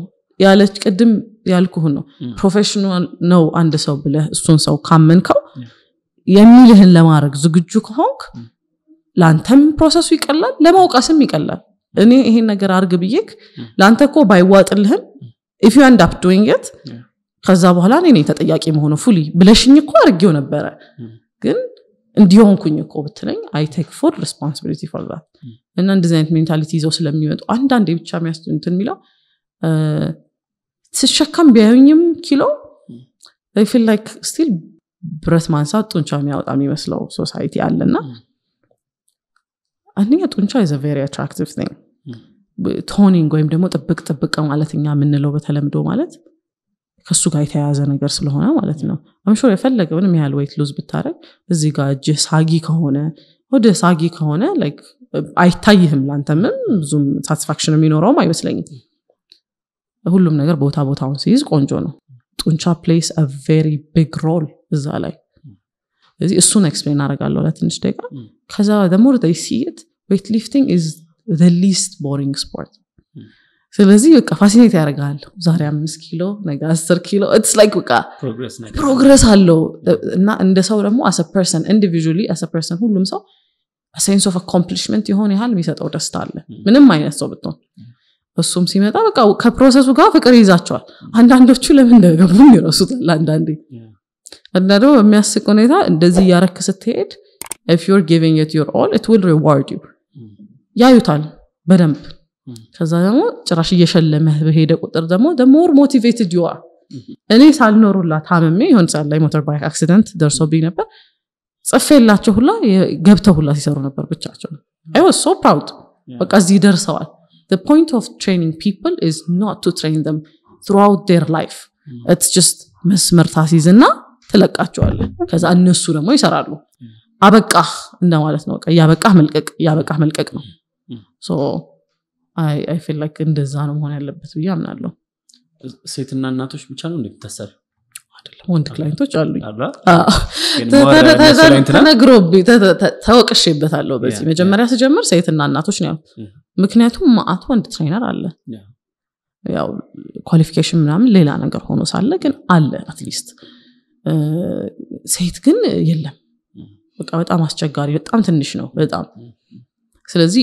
ያለች ቅድም ያልኩህን ነው ፕሮፌሽናል ነው አንድ ሰው ብለህ እሱን ሰው ካመንከው የሚልህን ለማድረግ ዝግጁ ከሆንክ ለአንተም ፕሮሰሱ ይቀላል፣ ለማውቃስም ይቀላል። እኔ ይሄን ነገር አርግ ብዬክ ለአንተ እኮ ባይዋጥልህም ኢፍ ዩ አንድ አፕ ዱዊንግ ከዛ በኋላ እኔ ተጠያቂ መሆኑ ፉሊ ብለሽኝ እኮ አርጌው ነበረ ግን እንዲሆንኩኝ እኮ ብትለኝ አይ ቴክ ፎር ሪስፖንሲቢሊቲ ፎር ዛት እና እንደዚህ አይነት ሜንታሊቲ ይዘው ስለሚመጡ አንዳንዴ ብቻ የሚያስቱንትን የሚለው ስሸካም ቢያዩኝም ኪሎ ፊል ላይክ ስቲል ብረት ማንሳት ጡንቻ የሚያወጣ የሚመስለው ሶሳይቲ አለና አንደኛ ጡንቻ ዘ ቬሪ አትራክቲቭ ቲንግ ቶኒንግ ወይም ደግሞ ጥብቅ ጥብቅ ማለትኛ የምንለው በተለምዶ ማለት ከሱ ጋር የተያያዘ ነገር ስለሆነ ማለት ነው። አምሾር የፈለገ ምንም ያህል ወይት ሉዝ ብታደረግ እዚህ ጋር እጅህ ሳጊ ከሆነ ወደ ሳጊ ከሆነ አይታይህም፣ ለአንተምም ብዙም ሳቲስፋክሽን የሚኖረውም አይመስለኝም። ሁሉም ነገር ቦታ ቦታውን ሲይዝ ቆንጆ ነው። ጡንቻ ፕሌስ ቬሪ ቢግ ሮል እዛ ላይ ስለዚህ እሱን ኤክስፕሌን አረጋለሁ ለትንሽ ደቂቃ ከዛ ደሞር ይ ሲት ዌት ሊፍቲንግ ኢዝ ሊስት ቦሪንግ ስፖርት ስለዚህ በቃ ፋሲኔት ያደርጋል ዛሬ አምስት ኪሎ ነገ አስር ኪሎ ስ ላይክ በቃ ፕሮግረስ አለው እና እንደ ሰው ደግሞ አሰ ፐርሰን ኢንዲቪዥዋሊ አሰ ፐርሰን ሁሉም ሰው ሴንስ ኦፍ አኮምፕሊሽመንት የሆን ያህል የሚሰጠው ደስታ አለ ምንም አይነት ሰው ብትሆን እሱም ሲመጣ በቃ ከፕሮሰሱ ጋር ፍቅር ይዛቸዋል አንዳንዶቹ ለምን እንደገቡ ይረሱታል አንዳንዴ እና ደግሞ በሚያስቅ ሁኔታ እንደዚህ እያረክ ስትሄድ ኢፍ ዩር ጊቪንግ ኢት ዩር ኦል ኢት ዊል ሪዋርድ ዩ ያዩታል በደንብ ከዛ ደግሞ ጭራሽ እየሸለመህ በሄደ ቁጥር ደግሞ ደሞር ሞቲቬትድ ዩ እኔ ሳልኖሩላት ታምሜ የሆን ሰዓት ላይ ሞተር ባይክ አክሲደንት ደርሶብኝ ነበር ጽፌ የላቸው ሁላ ገብተ ሁላ ሲሰሩ ነበር ብቻቸው አይ ሶ ፕራውድ በቃ እዚህ ደርሰዋል ፖንት point ትሬኒንግ ፒፕል people is not to train them throughout their life mm. it's just መስመር ታሲዝና ትለቃቸዋለ ከዛ እነሱ ደግሞ ይሰራሉ። አበቃህ እንደማለት ነው። ያበቃህ መልቀቅ ያበቃህ መልቀቅ ነው። አይ ፊል ላይክ እንደዛ ነው መሆን ያለበት ብዬ አምናለሁ። ሴትና እናቶች ብቻ ነው እንደሚታሰር ወንድ ክላይንቶች አሉኝ። ተነግሮብኝ በዚህ መጀመሪያ ስጀምር ሴትና እናቶች ነው ያሉት። ምክንያቱም ማአት ወንድ ትሬነር አለ። ያው ኳሊፊኬሽን ምናምን ሌላ ነገር ሆኖ ሳለ ግን አለ አትሊስት ሴት ግን የለም። በቃ በጣም አስቸጋሪ፣ በጣም ትንሽ ነው በጣም ስለዚህ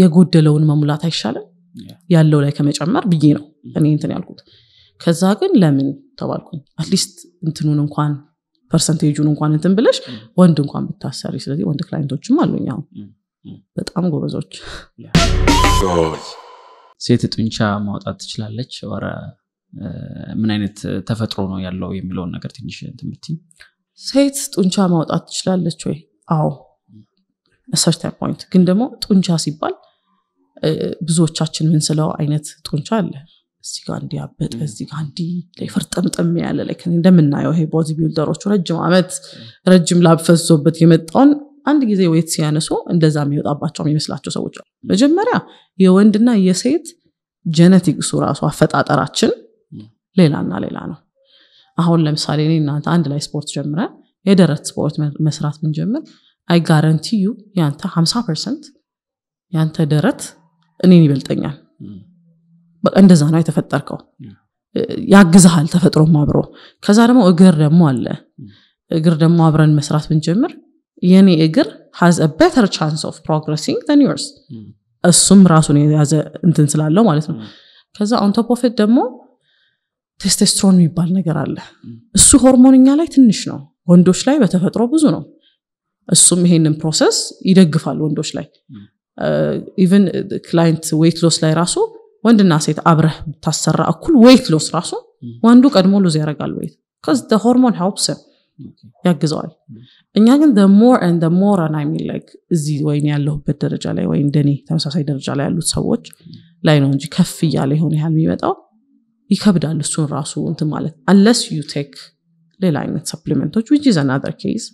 የጎደለውን መሙላት አይሻልም ያለው ላይ ከመጨመር ብዬ ነው እኔ እንትን ያልኩት። ከዛ ግን ለምን ተባልኩኝ፣ አትሊስት እንትኑን እንኳን ፐርሰንቴጁን እንኳን እንትን ብለሽ ወንድ እንኳን ብታሰሪ። ስለዚህ ወንድ ክላይንቶችም አሉኝ አሁን በጣም ጎበዞች። ሴት ጡንቻ ማውጣት ትችላለች ወረ ምን አይነት ተፈጥሮ ነው ያለው የሚለውን ነገር ትንሽ ትምህርት ሴት ጡንቻ ማውጣት ትችላለች ወይ? አዎ ሰርተን ፖይንት ግን ደግሞ ጡንቻ ሲባል ብዙዎቻችን ምን ስለው አይነት ጡንቻ አለ እዚ ጋ እንዲ ያበጠ እዚ ጋ እንዲ ፈርጠምጠም ያለ ላይ እንደምናየው ይሄ ቦዲ ቢልደሮቹ ረጅም አመት ረጅም ላብ ፈሶበት የመጣውን አንድ ጊዜ ወይት ሲያነሱ እንደዛ የሚወጣባቸው የሚመስላቸው ሰዎች አሉ። መጀመሪያ የወንድና የሴት ጀነቲክሱ ራሱ አፈጣጠራችን ሌላና ሌላ ነው። አሁን ለምሳሌ እኔ እናንተ አንድ ላይ ስፖርት ጀምረን የደረት ስፖርት መስራት ብንጀምር አይ ጋረንቲ ዩ ያንተ ሀምሳ ፐርሰንት ያንተ ደረት እኔን ይበልጠኛል። እንደዛ ነው የተፈጠርከው። ያግዝሃል ተፈጥሮም አብሮ። ከዛ ደግሞ እግር ደግሞ አለ። እግር ደግሞ አብረን መስራት ብንጀምር የኔ እግር ሃዝ በተር ቻንስ ኦፍ ፕሮግረሲንግ ን ዩርስ እሱም ራሱን የያዘ እንትን ስላለው ማለት ነው። ከዛ ኦን ደግሞ ቴስቴስትሮን የሚባል ነገር አለ። እሱ ሆርሞንኛ ላይ ትንሽ ነው፣ ወንዶች ላይ በተፈጥሮ ብዙ ነው። እሱም ይሄንን ፕሮሰስ ይደግፋል ወንዶች ላይ ኢቨን ክላይንት ዌይት ሎስ ላይ ራሱ ወንድና ሴት አብረህ ታሰራ እኩል ዌይት ሎስ ራሱ ወንዱ ቀድሞ ሉዝ ያደረጋል ወይት ከዚ ሆርሞን ሄልፕስ ያግዘዋል። እኛ ግን ሞር ን ሞር ና ሚን እዚ ወይ ያለሁበት ደረጃ ላይ ወይ እንደኔ ተመሳሳይ ደረጃ ላይ ያሉት ሰዎች ላይ ነው እንጂ ከፍ እያለ የሆነ ያህል የሚመጣው ይከብዳል። እሱን ራሱ እንት ማለት አለስ ዩ ቴክ ሌላ አይነት ሰፕሊመንቶች ዊች ኢዝ አናዘር ኬዝ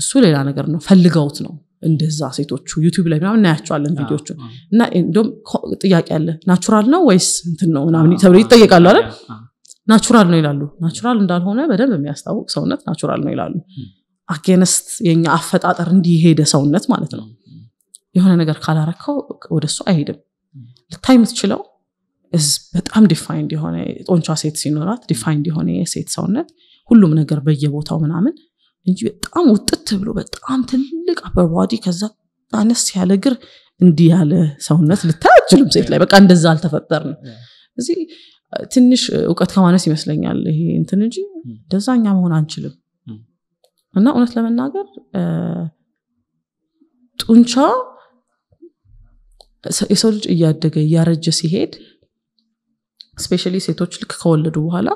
እሱ ሌላ ነገር ነው። ፈልገውት ነው እንደዛ ሴቶቹ ዩቲብ ላይ ምናምን እናያቸዋለን ቪዲዮቹ እና እንዲም ጥያቄ አለ ናቹራል ነው ወይስ እንትን ነው ምናምን ተብሎ ይጠየቃሉ አለ ናቹራል ነው ይላሉ። ናቹራል እንዳልሆነ በደንብ የሚያስታውቅ ሰውነት ናቹራል ነው ይላሉ። አጌነስት የኛ አፈጣጠር እንዲሄደ ሰውነት ማለት ነው። የሆነ ነገር ካላረከው ወደሱ አይሄድም። ልታይ የምትችለው በጣም ዲፋይንድ የሆነ ጦንቻ ሴት ሲኖራት ዲፋይንድ የሆነ የሴት ሰውነት ሁሉም ነገር በየቦታው ምናምን እንጂ በጣም ውጥት ብሎ በጣም ትልቅ አበርባዲ ከዛ አነስ ያለ እግር እንዲህ ያለ ሰውነት ልታይ ሴት ላይ በቃ እንደዛ አልተፈጠርንም። እዚህ ትንሽ እውቀት ከማነስ ይመስለኛል ይሄ እንትን እንጂ hmm. እንደዛኛ መሆን አንችልም። hmm. እና እውነት ለመናገር ጡንቻ የሰው ልጅ እያደገ እያረጀ ሲሄድ ስፔሻሊ ሴቶች ልክ ከወለዱ በኋላ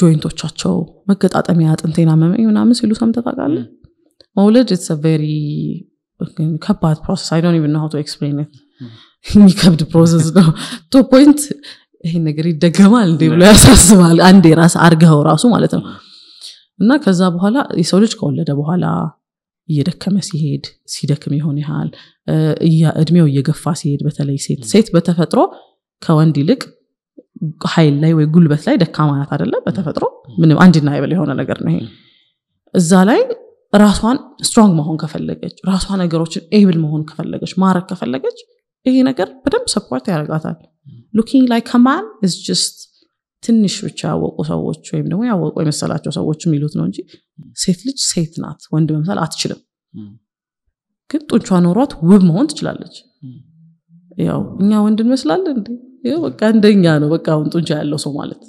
ጆይንቶቻቸው መገጣጠሚያ ጥንቴና መመኝ ምናምን ሲሉ ሰምተህ ታውቃለህ? መውለድ ስ ቬሪ ከባድ ፕሮሰስ አይ ዶንት ኢቭን ኖ ቱ ኤክስፕሌን ኢት የሚከብድ ፕሮሰስ ነው። ቶ ፖይንት ይሄ ነገር ይደገማል እንዴ ብሎ ያሳስባል። አንዴ ራስ አርገኸው ራሱ ማለት ነው። እና ከዛ በኋላ የሰው ልጅ ከወለደ በኋላ እየደከመ ሲሄድ ሲደክም ይሆን ያህል እድሜው እየገፋ ሲሄድ በተለይ ሴት hmm. ሴት በተፈጥሮ ከወንድ ይልቅ ኃይል ላይ ወይ ጉልበት ላይ ደካማ ናት አይደለም። በተፈጥሮ ምንም አንድና አይበል የሆነ ነገር ነው ይሄ። እዛ ላይ ራሷን ስትሮንግ መሆን ከፈለገች፣ ራሷ ነገሮችን ኤብል መሆን ከፈለገች፣ ማረግ ከፈለገች ይሄ ነገር በደንብ ሰፖርት ያደርጋታል። ሉኪንግ ላይ ከማን ስ ትንሽ ብቻ ያወቁ ሰዎች ወይም ደግሞ ያወቁ የመሰላቸው ሰዎች የሚሉት ነው እንጂ ሴት ልጅ ሴት ናት፣ ወንድ መምሰል አትችልም። ግን ጡንቿ ኖሯት ውብ መሆን ትችላለች። ያው እኛ ወንድ እንመስላለን እንዴ? ይኸው በቃ እንደኛ ነው። በቃ አሁን ጡንቻ ያለው ሰው ማለት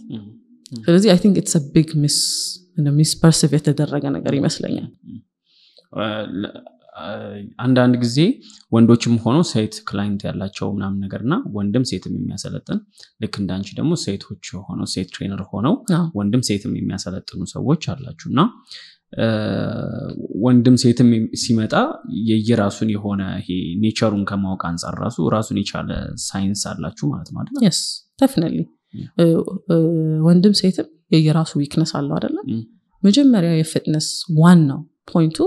ስለዚህ አይ ቲንክ ኢትስ ቢግ ሚስ ሚስ የተደረገ ነገር ይመስለኛል። አንዳንድ ጊዜ ወንዶችም ሆኖ ሴት ክላይንት ያላቸው ምናምን ነገር እና ወንድም ሴትም የሚያሰለጥን ልክ እንዳንቺ ደግሞ ሴቶች ሆነው ሴት ትሬነር ሆነው ወንድም ሴትም የሚያሰለጥኑ ሰዎች አላችሁ እና ወንድም ሴትም ሲመጣ የየራሱን የሆነ ይሄ ኔቸሩን ከማወቅ አንጻር ራሱ ራሱን የቻለ ሳይንስ አላችሁ ማለት ነው ደፍነሊ ወንድም ሴትም የየራሱ ዊክነስ አለው አይደለም። መጀመሪያ የፍትነስ ዋናው ፖይንቱ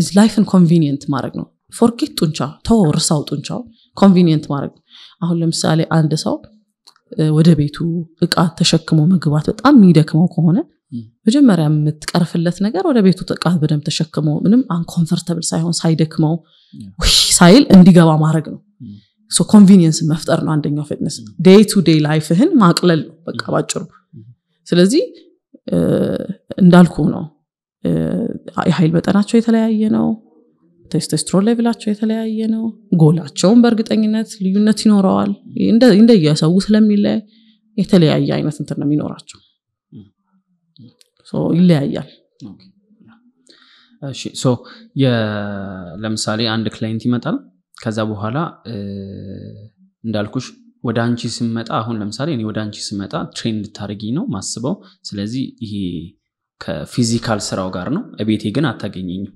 ኢዝ ላይፍን ኮንቪኒየንት ማድረግ ነው። ፎርጌት ጡንቻ ተወ፣ ርሳው ጡንቻው ኮንቪኒየንት ማድረግ ነው። አሁን ለምሳሌ አንድ ሰው ወደ ቤቱ እቃ ተሸክሞ መግባት በጣም የሚደክመው ከሆነ መጀመሪያ የምትቀርፍለት ነገር ወደ ቤቱ ጥቃት በደንብ ተሸክሞ ምንም አንኮንፈርተብል ሳይሆን ሳይደክመው ሳይል እንዲገባ ማድረግ ነው። ኮንቪኒየንስ መፍጠር ነው አንደኛው ፊትነስ። ዴይ ቱ ዴይ ላይፍህን ማቅለል ነው በቃ ባጭሩ። ስለዚህ እንዳልኩ ነው። የኃይል መጠናቸው የተለያየ ነው። ቴስቴስትሮ ሌቭላቸው የተለያየ ነው። ጎላቸውን በእርግጠኝነት ልዩነት ይኖረዋል። እንደየሰው ስለሚለ የተለያየ አይነት እንትን ነው የሚኖራቸው። ይለያያል። ለምሳሌ አንድ ክላይንት ይመጣል። ከዛ በኋላ እንዳልኩሽ ወደ አንቺ ስመጣ አሁን ለምሳሌ እኔ ወደ አንቺ ስመጣ ትሬን ልታደርጊ ነው ማስበው። ስለዚህ ይሄ ከፊዚካል ስራው ጋር ነው። እቤቴ ግን አታገኘኝም።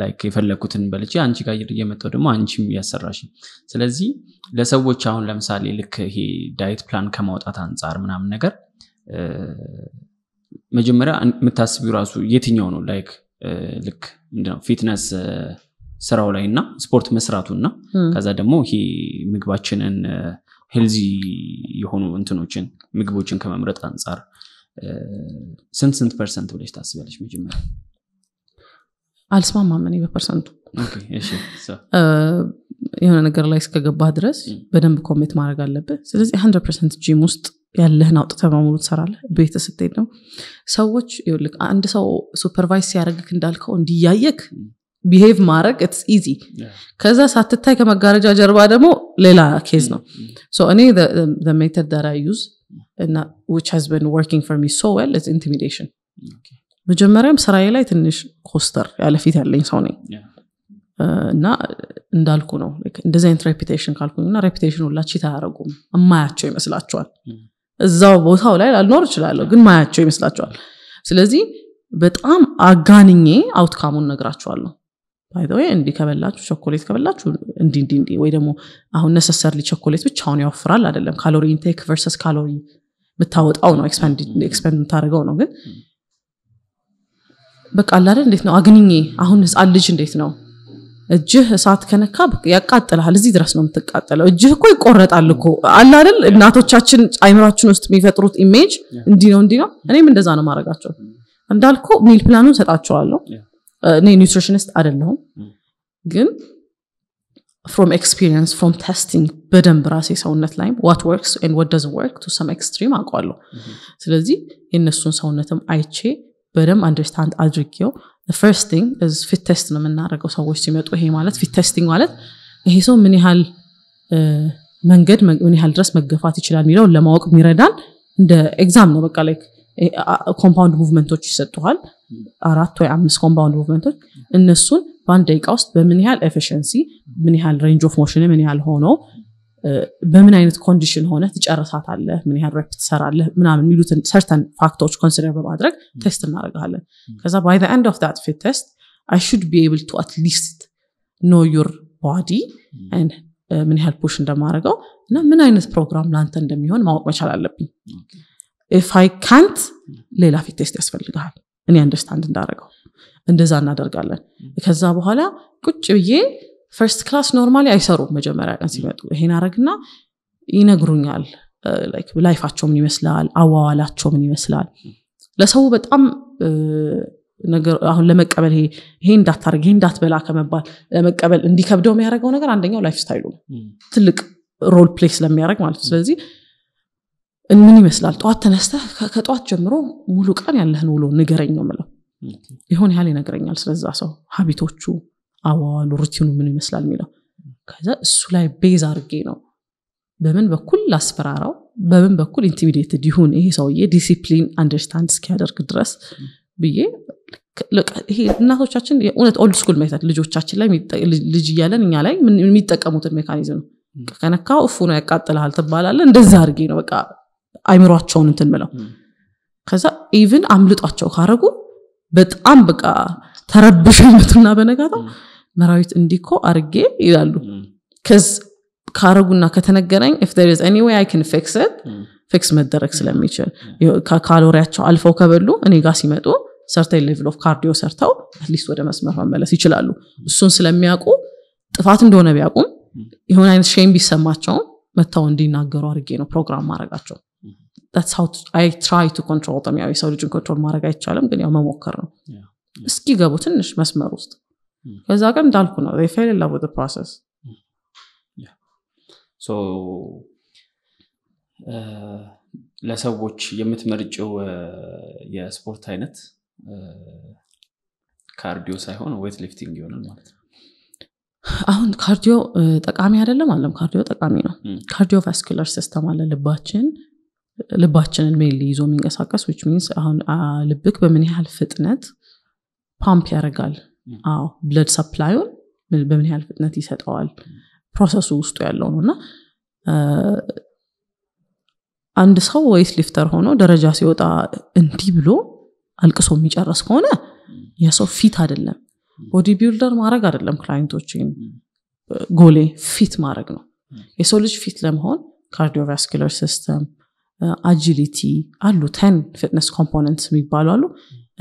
ላይክ የፈለግኩትን በልቼ አንቺ ጋር እየመጣው ደግሞ አንቺም እያሰራሽ። ስለዚህ ለሰዎች አሁን ለምሳሌ ልክ ይሄ ዳይት ፕላን ከማውጣት አንጻር ምናምን ነገር መጀመሪያ የምታስቢው ራሱ የትኛው ነው ላይክ ልክ ምንድነው ፊትነስ ስራው ላይ እና ስፖርት መስራቱ እና ከዛ ደግሞ ይሄ ምግባችንን ሄልዚ የሆኑ እንትኖችን ምግቦችን ከመምረጥ አንጻር ስንት ስንት ፐርሰንት ብለች ታስቢያለሽ? መጀመሪያ አልስማማም በፐርሰንቱ የሆነ ነገር ላይ እስከገባህ ድረስ በደንብ ኮሜት ማድረግ አለብህ። ስለዚህ ሀንድረድ ፐርሰንት ጂም ውስጥ ያለህን አውጥተ በሙሉ ትሰራለህ። ቤት ስትሄድ ነው ሰዎች ይኸውልህ፣ አንድ ሰው ሱፐርቫይዝ ሲያደረግክ እንዳልከው እንዲያየክ ቢሄቭ ማድረግ ኢትስ ኢዚ። ከዛ ሳትታይ ከመጋረጃ ጀርባ ደግሞ ሌላ ኬዝ ነው። እኔ ሜተድ ዩዝ እና ዊች ሃዝ ብን ወርኪንግ ፎር ሚ ሶ ዌል ኢትስ ኢንቲሚዴሽን። መጀመሪያም ስራዬ ላይ ትንሽ ኮስተር ያለፊት ያለኝ ሰው ነኝ እና እንዳልኩ ነው እንደዚህ አይነት ሬፒቴሽን ካልኩኝ እና ሬፒቴሽን ሁላ ቺት አማያቸው እማያቸው ይመስላቸዋል mm. እዛው ቦታው ላይ ላልኖር እችላለሁ፣ ግን ማያቸው ይመስላቸዋል። ስለዚህ በጣም አጋንኜ አውትካሙን ነግራቸዋለሁ። ባይዘወይ እንዲህ ከበላችሁ ቸኮሌት ከበላችሁ እንዲህ ወይ ደግሞ አሁን ነሰሰርሊ ቸኮሌት ብቻውን ያወፍራል አደለም ካሎሪ ኢንቴክ ቨርሰስ ካሎሪ የምታወጣው ነው ኤክስፐንድ የምታደርገው ነው። ግን በቃ አላደ እንዴት ነው አግንኜ አሁን ህፃን ልጅ እንዴት ነው እጅህ እሳት ከነካ ያቃጥልሃል። እዚህ ድረስ ነው የምትቃጠለው። እጅህ እኮ ይቆረጣል እኮ አላልል እናቶቻችን አይምራችን ውስጥ የሚፈጥሩት ኢሜጅ እንዲ ነው እንዲ ነው። እኔም እንደዛ ነው ማድረጋቸው። እንዳልኩ ሚል ፕላኑን ሰጣቸዋለሁ። እኔ ኒትሪሽንስት አይደለሁም፣ ግን ፍሮም ኤክስፒሪንስ ፍሮም ቴስቲንግ በደንብ ራሴ ሰውነት ላይ ዋት ወርክስ ን ዋት ወርክ ቱ ሰም ኤክስትሪም አውቀዋለሁ። ስለዚህ የእነሱን ሰውነትም አይቼ በደንብ አንደርስታንድ አድርጌው ፈርስት ፊት ቴስት ነው የምናደርገው ሰዎች ሲመጡ። ይሄ ማለት ፊት ቴስቲንግ ማለት ይሄ ሰው ምን ያህል መንገድ ምን ያህል ድረስ መገፋት ይችላል የሚለውን ለማወቅ የሚረዳን እንደ ኤግዛም ነው። በቃ ላይክ ኮምፓውንድ ሙቭመንቶች ይሰጡሃል፣ አራት ወይ አምስት ኮምፓውንድ ሙቭመንቶች። እነሱን በአንድ ደቂቃ ውስጥ በምን ያህል ኤፊሽንሲ፣ ምን ያህል ሬንጅ ኦፍ ሞሽን፣ ምን ያህል ሆኖ በምን አይነት ኮንዲሽን ሆነ አለ ምን ያህል ረፕ ትሰራለህ ምናምን የሚሉትን ሰርተን ፋክቶች ኮንሲደር በማድረግ ቴስት እናደርጋለን። ከዛ ባይ ኤንድ ኦፍ ት ፊት ቴስት አይ ሹድ ቢ ኤብል ቱ አትሊስት ኖ ዩር ባዲ ምን ያህል ፑሽ እንደማደርገው እና ምን አይነት ፕሮግራም ለአንተ እንደሚሆን ማወቅ መቻል አለብኝ። ኢፍ አይ ካንት ሌላ ፊት ቴስት ያስፈልግል እኔ አንደርስታንድ እንዳደረገው እንደዛ እናደርጋለን። ከዛ በኋላ ቁጭ ብዬ ፈርስት ክላስ ኖርማሊ አይሰሩም። መጀመሪያ ቀን ሲመጡ ይሄን አረግና ይነግሩኛል። ላይፋቸው ምን ይመስላል፣ አዋዋላቸው ምን ይመስላል። ለሰው በጣም አሁን ለመቀበል ይሄ እንዳታደርግ ይሄ እንዳትበላ ከመባል ለመቀበል እንዲከብደው የሚያደርገው ነገር አንደኛው ላይፍ ስታይሉ ነው። ትልቅ ሮል ፕሌ ስለሚያደረግ ማለት ነው። ስለዚህ ምን ይመስላል ጠዋት ተነስተ ከጠዋት ጀምሮ ሙሉ ቀን ያለህን ውሎ ንገረኝ ነው ምለው ይሆን ያህል ይነግረኛል ስለዛ ሰው ሀቢቶቹ አዋዋሉ ሩቲኑ ምን ይመስላል የሚለው ከዛ እሱ ላይ ቤዝ አርጌ ነው በምን በኩል ላስፈራራው በምን በኩል ኢንቲሚዴትድ ይሁን ይሄ ሰውዬ ዲሲፕሊን አንደርስታንድ እስኪያደርግ ድረስ ብዬ ይሄ እናቶቻችን እውነት ኦልድ ስኩል መታል ልጆቻችን ላይ ልጅ እያለን እኛ ላይ የሚጠቀሙትን ሜካኒዝም ነው ከነካው እፉ ነው ያቃጥልሃል ትባላለ እንደዛ አርጌ ነው በቃ አይምሯቸውን እንትን ምለው ከዛ ኢቭን አምልጧቸው ካረጉ በጣም በቃ ተረብሸ ይመቱና በነጋታው መራዊት እንዲኮ አርጌ ይላሉ ከዝ ካረጉና ከተነገረኝ ኢፍ ፊክስ መደረግ ስለሚችል ካሎሪያቸው አልፈው ከበሉ እኔ ጋር ሲመጡ ሰርተን ሌቭል ኦፍ ካርዲዮ ሰርተው አትሊስት ወደ መስመር መመለስ ይችላሉ እሱን ስለሚያውቁ ጥፋት እንደሆነ ቢያውቁም የሆነ አይነት ሼም ቢሰማቸውም መታው እንዲናገሩ አድርጌ ነው ፕሮግራም ማድረጋቸው ሰው ኮንትሮል ልጅን ኮንትሮል ማድረግ አይቻልም ግን ያው መሞከር ነው እስኪ ገቡ ትንሽ መስመር ውስጥ ከዛ ቀን እንዳልኩ ነው ፌል ላ ዘ ፕሮሰስ ለሰዎች የምትመርጭው uh, የስፖርት አይነት uh, ካርዲዮ ሳይሆን ዌት ሊፍቲንግ ይሆናል ማለት ነው አሁን ካርዲዮ uh, ጠቃሚ አይደለም አለም ካርዲዮ ጠቃሚ ነው ካርዲዮ ቫስኪላር ሲስተም አለ ልባችን ልባችንን ሜል ይዞ የሚንቀሳቀስ ሚንስ አሁን ልብክ በምን ያህል ፍጥነት ፓምፕ ያደርጋል አዎ ብለድ ሰፕላዩን በምን ያህል ፍጥነት ይሰጠዋል ፕሮሰሱ ውስጡ ያለው ነው እና አንድ ሰው ወይስ ሊፍተር ሆኖ ደረጃ ሲወጣ እንዲህ ብሎ አልቅሶ የሚጨረስ ከሆነ የሰው ፊት አይደለም ቦዲ ቢልደር ማድረግ አይደለም ክላይንቶችን ጎሌ ፊት ማድረግ ነው የሰው ልጅ ፊት ለመሆን ካርዲዮቫስኪለር ሲስተም አጂሊቲ አሉ ተን ፊትነስ ኮምፖነንት የሚባሉ አሉ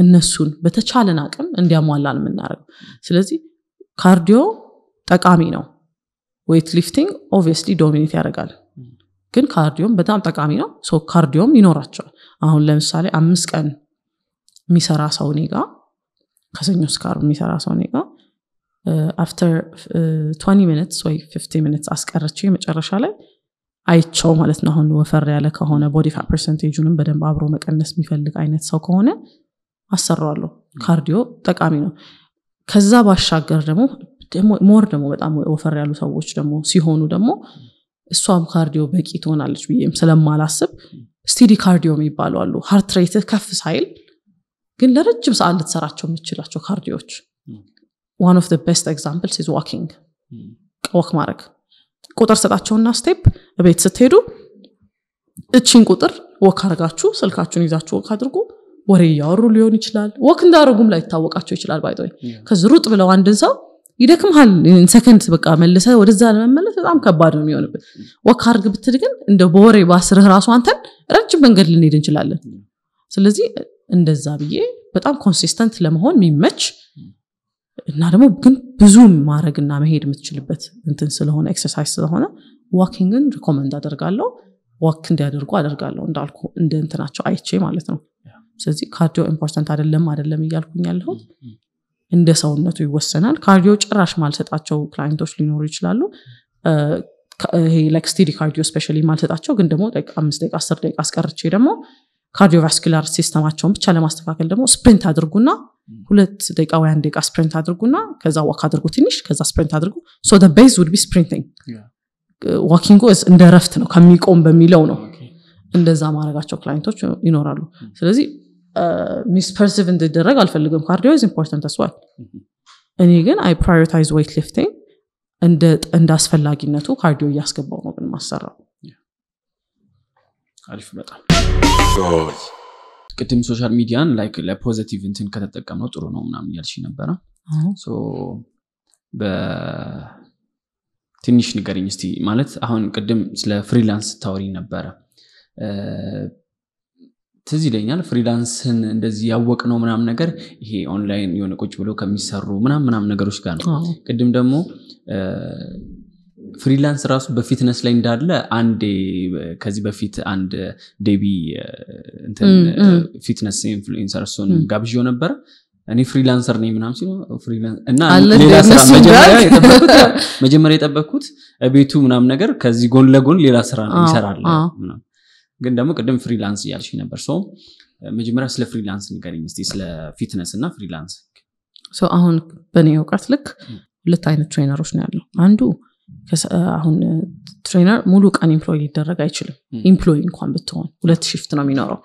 እነሱን በተቻለን አቅም እንዲያሟላን የምናደርገው። ስለዚህ ካርዲዮ ጠቃሚ ነው። ዌት ሊፍቲንግ ኦብቪየስሊ ዶሚኔት ያደርጋል፣ ግን ካርዲዮም በጣም ጠቃሚ ነው። ሶ ካርዲዮም ይኖራቸዋል። አሁን ለምሳሌ አምስት ቀን የሚሰራ ሰው ኔጋ ከሰኞ እስከ የሚሰራ ሰው ኔጋ አፍተር ትዋንቲ ሚኒትስ ወይ ፊፍቲ ሚኒትስ አስቀረችው መጨረሻ ላይ አይቸው ማለት ነው። አሁን ወፈር ያለ ከሆነ ቦዲ ፋ ፐርሰንቴጁንም በደንብ አብሮ መቀነስ የሚፈልግ አይነት ሰው ከሆነ አሰራዋለሁ። ካርዲዮ ጠቃሚ ነው። ከዛ ባሻገር ደግሞ ሞር ደግሞ በጣም ወፈር ያሉ ሰዎች ደግሞ ሲሆኑ ደግሞ እሷም ካርዲዮ በቂ ትሆናለች ብዬም ስለማላስብ ስቲዲ ካርዲዮ የሚባሉ አሉ። ሃርት ከፍ ሳይል ግን ለረጅም ሰዓት ልትሰራቸው የምችላቸው ካርዲዮች ዋን ኦፍ ቤስት ኤግዛምፕልስ ኢዝ ዋኪንግ፣ ወክ ማድረግ። ቁጥር ሰጣቸውና ስቴፕ ቤት ስትሄዱ እቺን ቁጥር ወክ አድርጋችሁ ስልካችሁን ይዛችሁ ወክ አድርጉ። ወሬ እያወሩ ሊሆን ይችላል። ወክ እንዳደረጉም ላይ ይታወቃቸው ይችላል። ባይጠወይ ከዚ ሩጥ ብለው አንድን ሰው ይደክምሃል። ሰከንድ በቃ መልሰ ወደዛ ለመመለስ በጣም ከባድ ነው የሚሆንብን። ወክ አድርግ ብትል ግን እንደ በወሬ ባስርህ ራሱ አንተን ረጅም መንገድ ልንሄድ እንችላለን። ስለዚህ እንደዛ ብዬ በጣም ኮንሲስተንት ለመሆን የሚመች እና ደግሞ ግን ብዙ ማድረግና መሄድ የምትችልበት እንትን ስለሆነ ኤክሰርሳይዝ ስለሆነ ዋኪንግን ሪኮመንድ አደርጋለው ዋክ እንዲያደርጉ አደርጋለሁ እንዳልኩ እንደ እንትናቸው አይቼ ማለት ነው። ስለዚህ ካርዲዮ ኢምፖርታንት አይደለም አይደለም እያልኩኝ ያለሁት እንደ ሰውነቱ ይወሰናል። ካርዲዮ ጭራሽ ማልሰጣቸው ክላይንቶች ሊኖሩ ይችላሉ። ይሄ ስቲዲ ካርዲዮ ስፔሻሊ ማልሰጣቸው ግን ደግሞ አምስት ደቂቃ አስር ደቂቃ አስቀርቼ ደግሞ ካርዲዮቫስኩላር ሲስተማቸውን ብቻ ለማስተካከል ደግሞ ስፕሪንት አድርጉና ሁለት ደቂቃ ወይ አንድ ደቂቃ ስፕሪንት አድርጉና ከዛ ዋክ አድርጉ ትንሽ ከዛ ስፕሪንት አድርጉ ሶ ቤዝ ውድ ቢ ስፕሪንቲንግ ዋኪንጎ እንደ ረፍት ነው ከሚቆም በሚለው ነው እንደዛ ማድረጋቸው ክላይንቶች ይኖራሉ ስለዚህ ሚስፐርሲቭ እንድደረግ አልፈልግም ካርዲዮ ዝ ኢምፖርታንት አስዋል እኔ ግን አይ ፕራዮሪታይዝ ዌይት ሊፍቲንግ እንደ አስፈላጊነቱ ካርዲዮ እያስገባው ነው ግን ማሰራው አሪፍ በጣም ቅድም ሶሻል ሚዲያን ላይክ ለፖዘቲቭ እንትን ነው ጥሩ ነው ምናምን ያልሽ ነበረ በትንሽ ንገርኝ እስቲ ማለት አሁን ቅድም ስለ ፍሪላንስ ታወሪ ነበረ ትዝ ይለኛል ፍሪላንስን እንደዚህ ያወቅ ነው ምናም ነገር ይሄ ኦንላይን የሆነ ቁጭ ብለው ከሚሰሩ ምናም ምናም ነገሮች ጋር ነው። ቅድም ደግሞ ፍሪላንስ ራሱ በፊትነስ ላይ እንዳለ አንዴ ከዚህ በፊት አንድ ዴቢ ፊትነስ ኢንፍሉንሰር እሱን ጋብዤው ነበረ። እኔ ፍሪላንሰር ነኝ ምናም ሲሉ የጠበቅኩት ቤቱ ምናም ነገር ከዚህ ጎን ለጎን ሌላ ስራ ይሰራል ግን ደግሞ ቅድም ፍሪላንስ እያልሽ ነበር ሰው መጀመሪያ ስለ ፍሪላንስ ንገሪኝ ስ ስለ ፊትነስ እና ፍሪላንስ አሁን በእኔ እውቀት ልክ ሁለት አይነት ትሬነሮች ነው ያለው አንዱ አሁን ትሬነር ሙሉ ቀን ኢምፕሎይ ሊደረግ አይችልም ኢምፕሎይ እንኳን ብትሆን ሁለት ሽፍት ነው የሚኖረው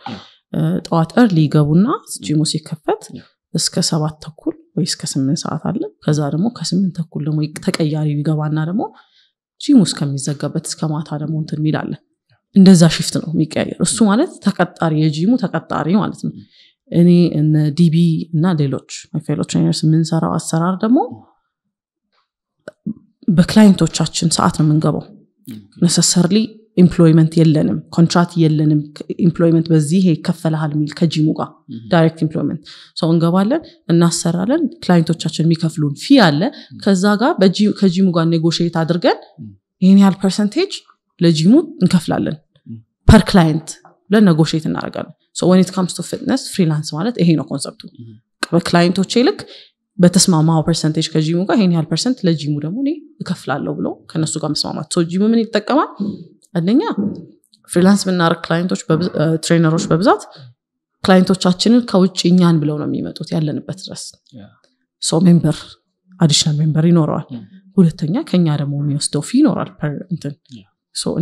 ጠዋት እርሊ ይገቡና ጂሙ ሲከፈት እስከ ሰባት ተኩል ወይ እስከ ስምንት ሰዓት አለ ከዛ ደግሞ ከስምንት ተኩል ደግሞ ተቀያሪው ይገባና ደግሞ ጂሙ እስከሚዘጋበት እስከ ማታ ደግሞ እንትን ሚላለን እንደዛ ሽፍት ነው የሚቀያየር። እሱ ማለት ተቀጣሪ የጂሙ ተቀጣሪ ማለት ነው። እኔ እነ ዲቢ እና ሌሎች ፌሎ ትሬነርስ የምንሰራው አሰራር ደግሞ በክላይንቶቻችን ሰዓት ነው የምንገባው። ነሰሰርሊ ኢምፕሎይመንት የለንም፣ ኮንትራት የለንም። ኢምፕሎይመንት በዚህ ይከፈልሃል የሚል ከጂሙ ጋር ዳይሬክት ኢምፕሎይመንት ሰው እንገባለን፣ እናሰራለን። ክላይንቶቻችን የሚከፍሉን ፊ አለ። ከዛ ጋር ከጂሙ ጋር ኔጎሽት አድርገን ይህን ያህል ፐርሰንቴጅ ለጂሙ እንከፍላለን ፐር ክላይንት ብለን ነጎሽት እናደርጋለን። ወኒት ካምስ ቱ ፊትነስ ፍሪላንስ ማለት ይሄ ነው ኮንሰፕቱ። በክላይንቶቼ ልክ በተስማማው ፐርሰንቴጅ ከጂሙ ጋር ይሄን ያህል ፐርሰንት ለጂሙ ደግሞ እኔ እከፍላለሁ ብሎ ከነሱ ጋር መስማማት። ሰው ጂሙ ምን ይጠቀማል? አንደኛ ፍሪላንስ የምናደርግ ክላይንቶች ትሬነሮች በብዛት ክላይንቶቻችንን ከውጭ እኛን ብለው ነው የሚመጡት ያለንበት ድረስ ሰው ሜምበር አዲሽናል ሜምበር ይኖረዋል። ሁለተኛ ከኛ ደግሞ የሚወስደው ፊ ይኖራል እንትን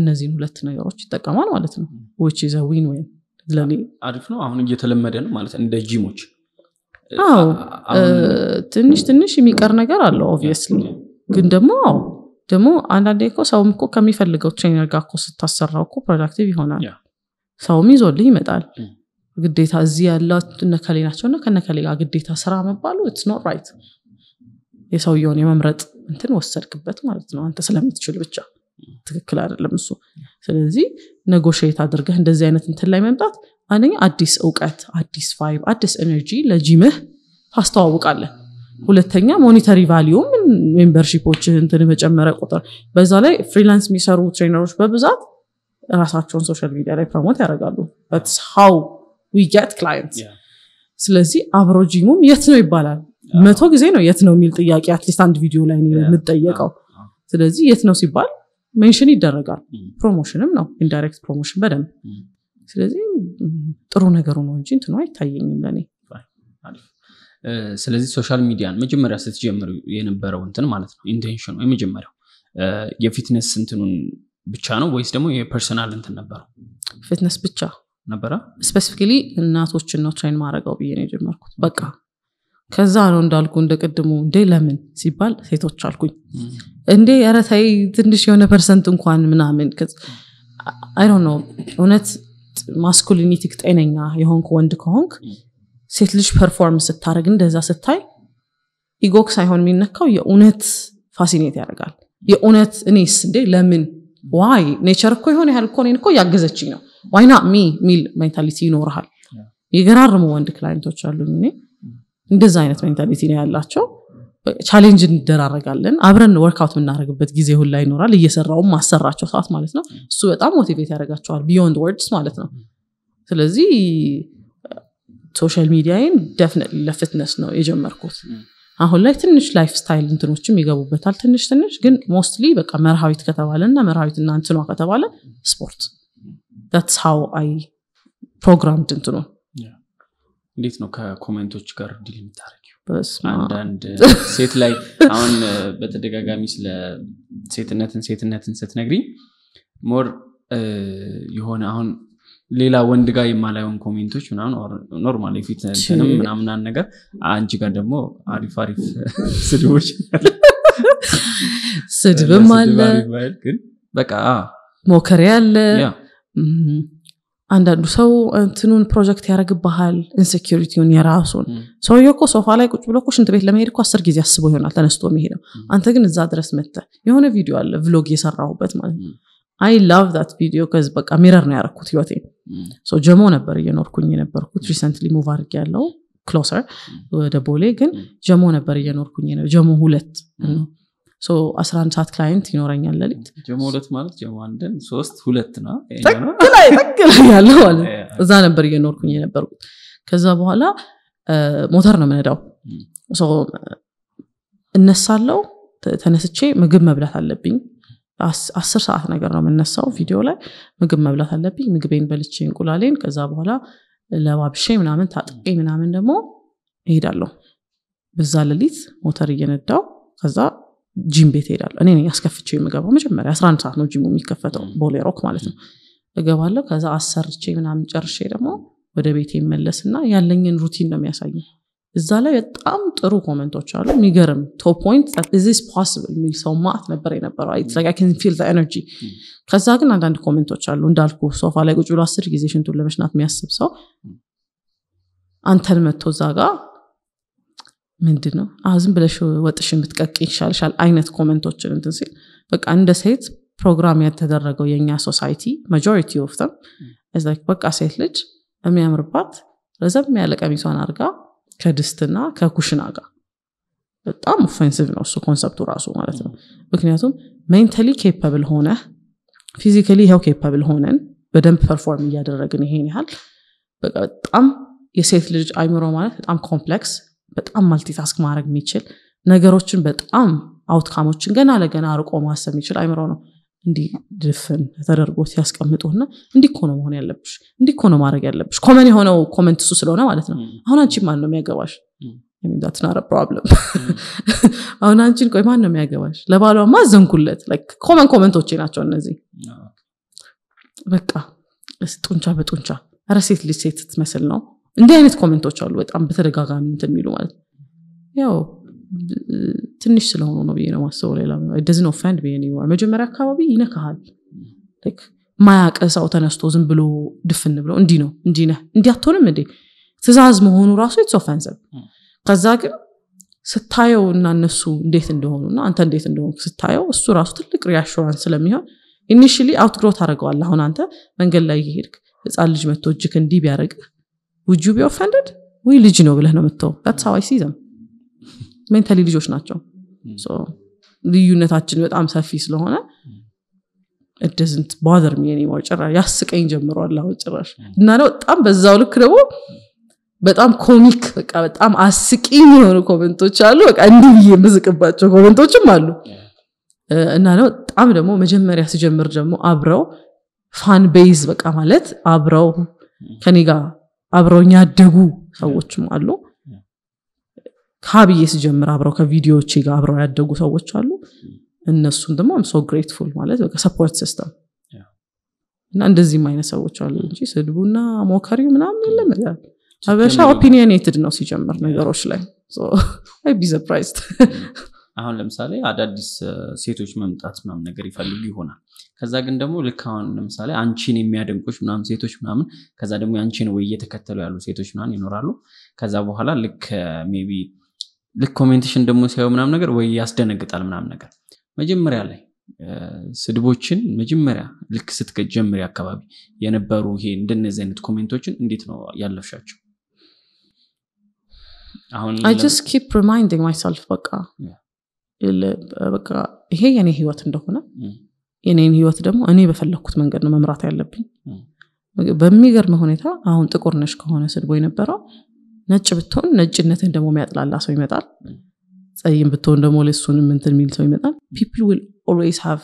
እነዚህን ሁለት ነገሮች ይጠቀማል ማለት ነው ዊች ዘ ዊን ለኔ አሪፍ ነው አሁን እየተለመደ ነው ማለት እንደ ጂሞች አዎ ትንሽ ትንሽ የሚቀር ነገር አለው ኦብቪየስሊ ግን ደግሞ አዎ ደግሞ አንዳንዴ ኮ ሰውም እኮ ከሚፈልገው ትሬነር ጋር ኮ ስታሰራው ኮ ፕሮዳክቲቭ ይሆናል ሰውም ይዞልህ ይመጣል ግዴታ እዚህ ያለ እነከሌ ናቸው እና ከነከሌ ጋር ግዴታ ስራ መባሉ ስ ኖት ራይት የሰውየውን የመምረጥ እንትን ወሰድክበት ማለት ነው አንተ ስለምትችል ብቻ ትክክል አይደለም እሱ። ስለዚህ ነጎሽት አድርገህ እንደዚህ አይነት እንትን ላይ መምጣት አንደኛ አዲስ እውቀት፣ አዲስ ቫይብ፣ አዲስ ኤነርጂ ለጂምህ ታስተዋውቃለን ሁለተኛ ሞኒተሪ ቫሊዩም ሜምበርሺፖች እንትን መጨመረ ቁጥር፣ በዛ ላይ ፍሪላንስ የሚሰሩ ትሬነሮች በብዛት ራሳቸውን ሶሻል ሚዲያ ላይ ፕሮሞት ያደርጋሉ። ሃው ዊ ጌት ክላይንት። ስለዚህ አብሮ ጂሙም የት ነው ይባላል። መቶ ጊዜ ነው የት ነው የሚል ጥያቄ አትሊስት አንድ ቪዲዮ ላይ የምጠየቀው። ስለዚህ የት ነው ሲባል ሜንሽን ይደረጋል። ፕሮሞሽንም ነው ኢንዳይሬክት ፕሮሞሽን በደንብ ስለዚህ ጥሩ ነገሩ ነው እንጂ እንትኑ አይታየኝም ለእኔ። ስለዚህ ሶሻል ሚዲያን መጀመሪያ ስትጀምሩ የነበረው እንትን ማለት ነው ኢንቴንሽኑ የመጀመሪያው የፊትነስ እንትኑን ብቻ ነው ወይስ ደግሞ የፐርሰናል እንትን ነበረው? ፊትነስ ብቻ ነበረ። ስፔሲፊካሊ እናቶችን ነው ትሬን ማድረገው ብዬ ነው የጀመርኩት። በቃ ከዛ ነው እንዳልኩ እንደ ቅድሙ እንዴ ለምን ሲባል ሴቶች አልኩኝ እንዴ ኧረ ትንሽ የሆነ ፐርሰንት እንኳን ምናምን አይ ነው እውነት ማስኩሊኒቲ ጤነኛ የሆንክ ወንድ ከሆንክ ሴት ልጅ ፐርፎርም ስታደረግ እንደዛ ስታይ ኢጎክ ሳይሆን የሚነካው የእውነት ፋሲኔት ያደርጋል። የእውነት እኔስ እንዴ ለምን ዋይ ኔቸር እኮ የሆነ ያህል እኮ እኔን እኮ እያገዘችኝ ነው ዋይና ሚ ሚል ሜንታሊቲ ይኖርሃል። የገራርሙ ወንድ ክላይንቶች አሉ እኔ እንደዛ አይነት ሜንታሊቲ ነው ያላቸው። ቻሌንጅ እንደራረጋለን አብረን ወርክውት የምናደርግበት ጊዜ ላይ ይኖራል። እየሰራውም ማሰራቸው ሰዓት ማለት ነው። እሱ በጣም ሞቲቬት ያደርጋቸዋል ቢዮንድ ወርድስ ማለት ነው። ስለዚህ ሶሻል ሚዲያዬን ደፍነት ለፍትነስ ነው የጀመርኩት። አሁን ላይ ትንሽ ላይፍ ስታይል እንትኖችም ይገቡበታል ትንሽ ትንሽ፣ ግን ሞስትሊ በቃ መርሃዊት ከተባለ እና መርሃዊትና እንትኗ ከተባለ ስፖርት ስ ሃው አይ ፕሮግራምድ እንትኑ እንዴት ነው ከኮሜንቶች ጋር ዲል አንዳንድ ሴት ላይ አሁን በተደጋጋሚ ስለ ሴትነትን ሴትነትን ስትነግሪኝ ሞር የሆነ አሁን ሌላ ወንድ ጋር የማላየውን ኮሜንቶች ምናምን ኖርማል የፊት እንትንም ምናምናን ነገር አንቺ ጋር ደግሞ አሪፍ አሪፍ ስድቦች ስድብም አለ ግን በቃ ሞከሬ አለ አንዳንዱ ሰው እንትኑን ፕሮጀክት ያደረግባሃል ኢንሴኪሪቲውን የራሱን። ሰውየ እኮ ሶፋ ላይ ቁጭ ብሎ ሽንት ቤት ለመሄድ እኮ አስር ጊዜ አስቦ ይሆናል ተነስቶ የሚሄደው። አንተ ግን እዛ ድረስ መተ የሆነ ቪዲዮ አለ ቭሎግ የሰራሁበት ማለት ነው። አይ ላቭ ት ቪዲዮ ከዚ በቃ ሚረር ነው ያረኩት ህይወቴ። ጀሞ ነበር እየኖርኩኝ የነበርኩት ሪሰንት ሙቭ አድርጌ ያለው ክሎሰር ወደ ቦሌ፣ ግን ጀሞ ነበር እየኖርኩኝ ጀሞ ሁለት ነው አስራ አንድ ሰዓት ክላይንት ይኖረኛል ለሊት ጀሞ ማለት አንድን ሶስት ሁለት ያለው ማለት እዛ ነበር እየኖርኩኝ የነበርኩት ከዛ በኋላ ሞተር ነው ምንዳው እነሳለው ተነስቼ ምግብ መብላት አለብኝ አስር ሰዓት ነገር ነው የምነሳው ቪዲዮ ላይ ምግብ መብላት አለብኝ ምግቤን በልቼ እንቁላሌን ከዛ በኋላ ለባብሼ ምናምን ታጥቄ ምናምን ደግሞ እሄዳለሁ በዛ ሌሊት ሞተር እየነዳው ከዛ ጂም ቤት ሄዳለ እኔ አስከፍቼ የምገባው መጀመሪያ አስራ አንድ ሰዓት ነው ጂሙ የሚከፈተው ሮክ ማለት ነው። እገባለሁ። ከዛ አሰርቼ ምናምን ጨርሼ ደግሞ ወደ ቤት እና ያለኝን ሩቲን ነው የሚያሳየ እዛ ላይ በጣም ጥሩ ኮመንቶች አሉ። የሚገርም ቶፖንት የሚል ሰው ማት ነበር የነበረው ኤነርጂ። ከዛ ግን አንዳንድ ኮመንቶች አሉ እንዳልኩ ሶፋ ላይ ቁጭ ብሎ አስር ጊዜ ሽንቱን ለመሽናት የሚያስብ ሰው አንተን መጥቶ እዛ ጋር ምንድን ነው አዝም ብለሽ ወጥሽ የምትቀቅ ይሻልሻል አይነት ኮመንቶችን እንትን ሲል በቃ እንደ ሴት ፕሮግራም ያልተደረገው የእኛ ሶሳይቲ ማጆሪቲ ኦፍተም በቃ ሴት ልጅ የሚያምርባት ረዘም ያለ ቀሚሷን አድርጋ ከድስትና ከኩሽና ጋር በጣም ኦፌንሲቭ ነው እሱ ኮንሰፕቱ ራሱ ማለት ነው። ምክንያቱም ሜንታሊ ኬፐብል ሆነ ፊዚካሊ ይኸው ኬፐብል ሆነን በደንብ ፐርፎርም እያደረግን ይሄን ያህል በጣም የሴት ልጅ አይምሮ ማለት በጣም ኮምፕሌክስ በጣም ማልቲታስክ ማድረግ የሚችል ነገሮችን በጣም አውትካሞችን ገና ለገና አርቆ ማሰብ የሚችል አይምሮ ነው። እንዲህ ድፍን ተደርጎ ሲያስቀምጡና እንዲህ ነው መሆን ያለብሽ፣ እንዲህ ነው ማድረግ ያለብሽ። ኮመን የሆነው ኮመንት እሱ ስለሆነ ማለት ነው። አሁን አንቺ ማን ነው የሚያገባሽ? ፕሮብለም አሁን አንቺን ቆይ ማን ነው የሚያገባሽ? ለባሏ ማዘንኩለት ኮመን ኮመንቶቼ ናቸው እነዚህ። በቃ ጡንቻ በጡንቻ ረሴት ልጅ ሴት ስትመስል ነው እንዲህ አይነት ኮሜንቶች አሉ በጣም በተደጋጋሚ እንትን የሚሉ ማለት ያው ትንሽ ስለሆኑ ነው ብዬ ነው ማስበው። ሌላ ደዝን ኦፈንድ ብዬ መጀመሪያ አካባቢ ይነካሃል። ማያቀ ሰው ተነስቶ ዝም ብሎ ድፍን ብሎ እንዲ ነው እንዲ ነህ እንዲ አትሆንም እንዴ ትእዛዝ መሆኑ ራሱ ኢትስ ኦፈንሲቭ። ከዛ ግን ስታየው እና እነሱ እንዴት እንደሆኑ እና አንተ እንዴት እንደሆኑ ስታየው እሱ ራሱ ትልቅ ሪአሹራንስ ስለሚሆን ኢኒሽሊ አውትግሮት አድርገዋል። አሁን አንተ መንገድ ላይ እየሄድክ ህፃን ልጅ መቶ እጅክ እንዲህ ቢያደርግህ ውጁ ቢ ኦፈንደድ ወይ ልጅ ነው ብለህ ነው የምትው ታትስ ሲዘም ሜንታሊ ልጆች ናቸው hmm. ልዩነታችን በጣም ሰፊ ስለሆነ እደዝንት ባዘር ሚ ጭራሽ ያስቀኝ ጀምሯል አሁን ጭራሽ እና ነው በጣም በዛው ልክ ደግሞ በጣም ኮሚክ በቃ በጣም አስቂኝ የሆኑ ኮሜንቶች አሉ በቃ እንዲህ ብዬ የምስቅባቸው አሉ እና ነው በጣም ደግሞ መጀመሪያ ስጀምር ደግሞ አብረው ፋን ቤዝ በቃ ማለት አብረው hmm. ከኔ ጋር አብረውኝ ያደጉ ሰዎችም አሉ። ከሀብዬ ስጀምር አብረው ከቪዲዮዎች ጋር አብረው ያደጉ ሰዎች አሉ። እነሱም ደግሞ አም ሶ ግሬትፉል ማለት በቃ ሰፖርት ሲስተም እና እንደዚህም አይነት ሰዎች አሉ እንጂ ስድቡና ሞከሪው ምናምን የለም። ሀበሻ ኦፒኒየኔትድ ነው ሲጀምር ነገሮች ላይ ቢ ሰፕራይዝድ። አሁን ለምሳሌ አዳዲስ ሴቶች መምጣት ምናምን ነገር ይፈልጉ ይሆናል ከዛ ግን ደግሞ ልክ አሁን ለምሳሌ አንቺን የሚያደንቁች ምናምን ሴቶች ምናምን ከዛ ደግሞ የአንቺን ወይ እየተከተሉ ያሉ ሴቶች ምናምን ይኖራሉ። ከዛ በኋላ ልክ ቢ ልክ ኮሜንቴሽን ደግሞ ሲያዩ ምናምን ነገር ወይ ያስደነግጣል ምናምን ነገር መጀመሪያ ላይ ስድቦችን መጀመሪያ ልክ ስትጀምሪ አካባቢ የነበሩ ይሄ እንደነዚህ አይነት ኮሜንቶችን እንዴት ነው ያለፍሻቸው? አሁን ኪፕ ማይሰልፍ በቃ በቃ ይሄ የኔ ህይወት እንደሆነ mm. የኔን ህይወት ደግሞ እኔ በፈለግኩት መንገድ ነው መምራት ያለብኝ። በሚገርም ሁኔታ አሁን ጥቁር ነሽ ከሆነ ስድቦ የነበረው ነጭ ብትሆን ነጭነትን ደግሞ የሚያጥላላ ሰው ይመጣል። ጸይም ብትሆን ደግሞ ለሱን ምንትን የሚል ሰው ይመጣል። ፒፕል ዊል ኦልዌይስ ሃቭ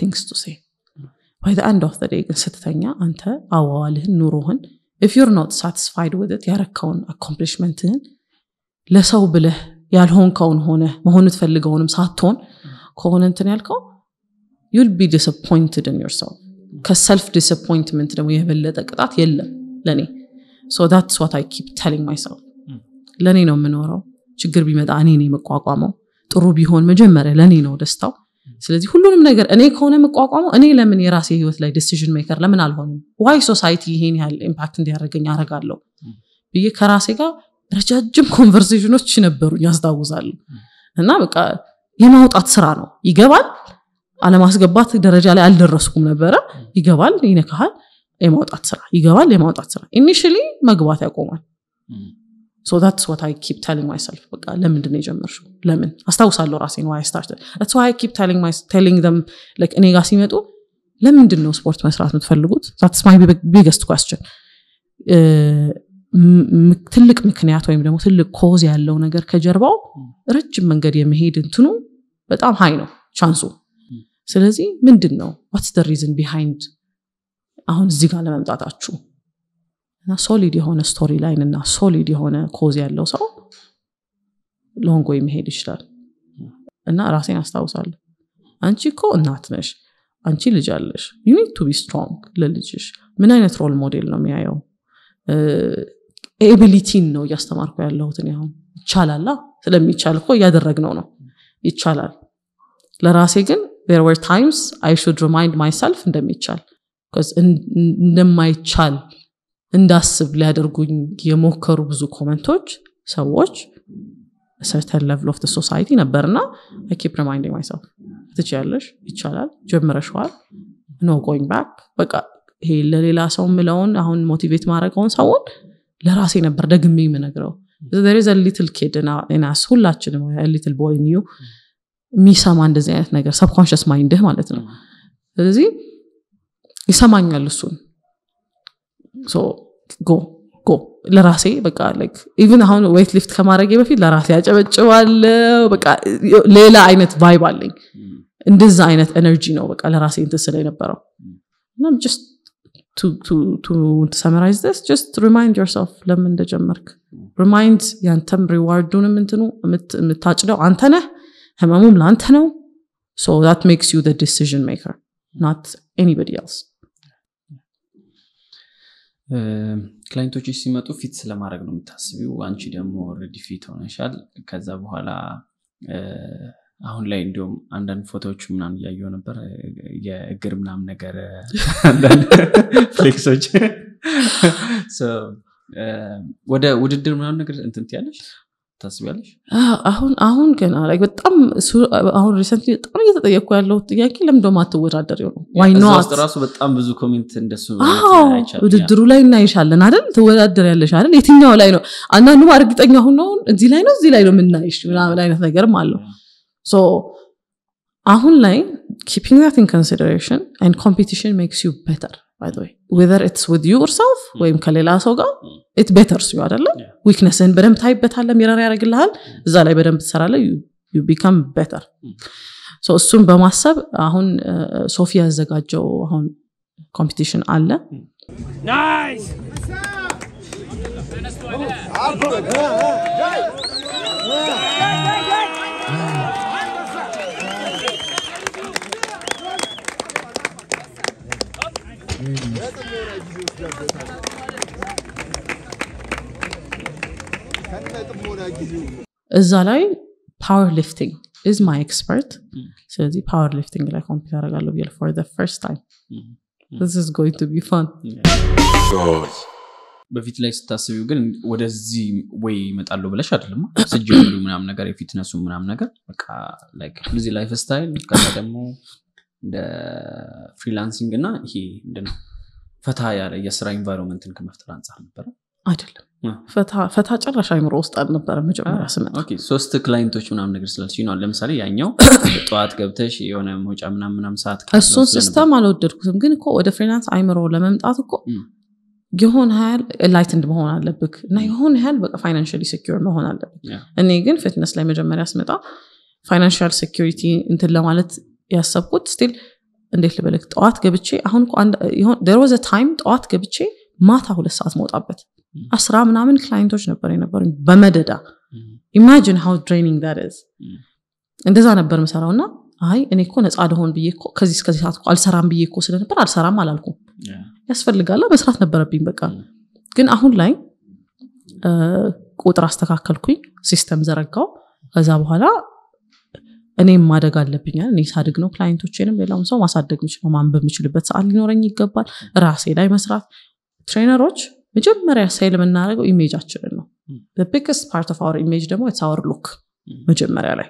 ቲንግስ ቱ ሴይ። ባይ አንድ ኦፍ ዘ ግን ስትተኛ አንተ አዋዋልህን፣ ኑሮህን ኢፍ ዩር ኖት ውድት ያረካውን አኮምፕሊሽመንትህን ለሰው ብለህ ያልሆንከውን ሆነ መሆን ትፈልገውንም ሳትሆን ከሆነ እንትን ያልከው ዩል ቢ ዲስፖይንትድ ን ዮርሰልፍ ከሰልፍ ዲስፖይንትመንት ደግሞ የበለጠ ቅጣት የለም ለእኔ ሶ ዳትስ ዋት አይ ኪፕ ተሊንግ ማይሰልፍ ለእኔ ነው የምኖረው ችግር ቢመጣ እኔ ነው የምቋቋመው ጥሩ ቢሆን መጀመሪያ ለእኔ ነው ደስታው hmm. ስለዚህ ሁሉንም ነገር እኔ ከሆነ የምቋቋመው እኔ ለምን የራሴ ህይወት ላይ ዲሲዥን ሜከር ለምን አልሆንም ዋይ ሶሳይቲ ይሄን ያህል ኢምፓክት እንዲያደርገኝ አረጋለሁ hmm. ብዬ ከራሴ ጋር ረጃጅም ኮንቨርሴሽኖች ነበሩኝ ያስታውሳሉ hmm. እና በቃ የማውጣት ስራ ነው ይገባል አለማስገባት ደረጃ ላይ አልደረስኩም ነበረ። ይገባል፣ ይነካል የማውጣት ስራ ይገባል፣ የማውጣት ስራ ኢኒሽሊ መግባት ያቆማል። ሶታት ስወታ ኪፕ ቴሊንግ ማይሰልፍ በቃ ለምንድን ነው ለምን አስታውሳለሁ ራሴን ዋይ ስታርት ስ ዋይ ኪፕ ቴሊንግ ደም እኔ ጋር ሲመጡ ለምንድን ነው ስፖርት መስራት የምትፈልጉት? ዛትስ ማይ ቢገስት ኳስችን ትልቅ ምክንያት ወይም ደግሞ ትልቅ ኮዝ ያለው ነገር ከጀርባው ረጅም መንገድ የመሄድ እንትኑ በጣም ሀይ ነው ቻንሱ ስለዚህ ምንድን ነው ዋትስ ደ ሪዝን ቢሃይንድ አሁን እዚህ ጋር ለመምጣታችሁ እና ሶሊድ የሆነ ስቶሪ ላይን እና ሶሊድ የሆነ ኮዝ ያለው ሰው ሎንጎ መሄድ ይችላል እና ራሴን አስታውሳለሁ አንቺ እኮ እናት ነሽ አንቺ ልጅ አለሽ ዩኒት ቱ ቢ ስትሮንግ ለልጅሽ ምን አይነት ሮል ሞዴል ነው የሚያየው ኤቢሊቲን ነው እያስተማርኩ ያለሁትን ያሁን ይቻላላ ስለሚቻል እኮ እያደረግነው ነው ይቻላል ለራሴ ግን there were times I should remind myself እንደሚቻል እንደማይቻል እንዳስብ ሊያደርጉኝ የሞከሩ ብዙ ኮመንቶች ሰዎች ሰርተን ለቭል ኦፍ ሶሳይቲ ነበርና ኪፕ ሪማይንዲንግ ማይሰልፍ ትችያለሽ፣ ይቻላል፣ ጀምረሸዋል፣ ኖ ጎይንግ ባክ። በቃ ይሄ ለሌላ ሰው ምለውን አሁን ሞቲቬት ማድረገውን ሰውን ለራሴ ነበር ደግሜ የምነግረው። ሊትል ኬድ ሁላችንም ሊትል ቦይ ኒዩ የሚሰማ እንደዚህ አይነት ነገር ሰብኮንሽስ ማይንድህ ማለት ነው። ስለዚህ ይሰማኛል እሱን ጎ ጎ ለራሴ በቃ ኢቨን አሁን ወይት ሊፍት ከማድረጌ በፊት ለራሴ ያጨበጭባለው። በቃ ሌላ አይነት ቫይብ አለኝ። እንደዛ አይነት ኤነርጂ ነው በቃ ለራሴ እንትስለ የነበረው ሰመራይዝ ጀስት ሪማይንድ ዮርሰልፍ ለምን እንደጀመርክ ሪማይንድ ያንተም ሪዋርዱንም እንትኑ የምታጭደው አንተ ህመሙም ለአንተ ነው ት ሜክስ ዩ ዲሲዥን ሜከር ናት ኤኒበዲ ኤልስ ክላይንቶች ሲመጡ ፊት ስለማድረግ ነው የምታስቢው አንቺ ደግሞ ኦልሬዲ ፊት ሆነሻል ከዛ በኋላ አሁን ላይ እንዲሁም አንዳንድ ፎቶዎች ምናምን እያየው ነበር የእግር ምናም ነገር ፍሌክሶች ወደ ውድድር ምናምን ነገር እንትንት ያለች ታስቢያለሽ? አሁን አሁን ግን አላይ በጣም አሁን ሪሰንት በጣም እየተጠየቅኩ ያለው ጥያቄ ለምደ ማትወዳደር ሆ ዋይነዋትራሱ በጣም ብዙ ኮሜንት እንደሱ ውድድሩ ላይ እናይሻለን አይደል? ትወዳደር ያለሽ አይደል? የትኛው ላይ ነው? አንዳንዱ እርግጠኛ ሁን አሁን እዚህ ላይ ነው እዚህ ላይ ነው የምናይሽ ምናምን አይነት ነገርም አለው። አሁን ላይ ኪፒንግ ዛት ኢን ኮንሲደሬሽን ኤንድ ኮምፒቲሽን ሜክስ ዩ በተር ባይ ዘ ወይ ዌዘር ኢትስ ዊዝ ዩ ርሰልፍ ወይም ከሌላ ሰው ጋር ኢት ቤተርስ ዩ አደለም ዊክነስህን በደንብ ታይበታለ ሚረር ያደርግልሃል hmm. እዛ ላይ በደንብ ትሰራለ ዩ ቢካም ቤተር እሱን በማሰብ አሁን ሶፊ ያዘጋጀው አሁን ኮምፒቲሽን አለ ናይስ hmm. እዛ ላይ ፓወር ሊፍቲንግ ኢዝ ማይ ኤክስፐርት ስለዚህ ፓወር ሊፍቲንግ ላይ ኮምፒት ያደርጋለሁ ብያል ፎር ፈርስት ታይም ስ ስ ጎይንግ ቱ ቢ ፋን በፊት ላይ ስታስቢው ግን ወደዚህ ወይ ይመጣለሁ ብለሽ አይደለም ስጅምሪ ምናምን ነገር የፊትነሱ ምናምን ነገር በቃ ላይክ ላይፍ ስታይል ከዛ ደግሞ እንደ ፍሪላንሲንግ እና ይሄ ምንድነው ፈታ ያለ የስራ ኢንቫይሮንመንትን ከመፍጠር አንጻር ነበረ አይደለም ፈታ ጨራሽ አይምሮ ውስጥ አልነበረ መጀመሪያ ስመጣ ሶስት ክላይንቶች ምናም ነገር ስላልሽ ነው ለምሳሌ ያኛው ጠዋት ገብተሽ የሆነ መውጫ ምናምናም ሰዓት እሱን ሲስተም አልወደድኩትም ግን እኮ ወደ ፍሪላንስ አይምሮ ለመምጣት እኮ የሆን ያህል ላይትንድ መሆን አለብክ እና የሆን ያህል በቃ ፋይናንሽሊ ሴኪር መሆን አለብክ እኔ ግን ፊትነስ ላይ መጀመሪያ ስመጣ ፋይናንሽል ሴኪሪቲ እንትን ለማለት ያሰብኩት ስቲል እንዴት ልበልክ ጠዋት ገብቼ አሁን ደሮዘ ታይም ጠዋት ገብቼ ማታ ሁለት ሰዓት መውጣበት አስራ ምናምን ክላይንቶች ነበር የነበሩ በመደዳ ኢማጂን ሃው ድሬኒንግ ዝ እንደዛ ነበር መሰራው እና አይ እኔ እኮ ነፃ ልሆን ብዬ እኮ ከዚህ እስከዚህ ሰዓት አልሰራም ብዬ እኮ ስለነበር አልሰራም አላልኩም ያስፈልጋለ መስራት ነበረብኝ በቃ ግን አሁን ላይ ቁጥር አስተካከልኩኝ ሲስተም ዘረጋው ከዛ በኋላ እኔም ማደግ አለብኛል። እኔ ሳድግ ነው ክላይንቶቼንም ሌላውም ሰው ማሳደግ ምችለው። ማንበብ የምችልበት ሰዓት ሊኖረኝ ይገባል። ራሴ ላይ መስራት። ትሬነሮች መጀመሪያ ሴል የምናደርገው ኢሜጃችንን ነው። ቢግስት ፓርት ኦፍ አወር ኢሜጅ ደግሞ ኢትስ አወር ሉክ። መጀመሪያ ላይ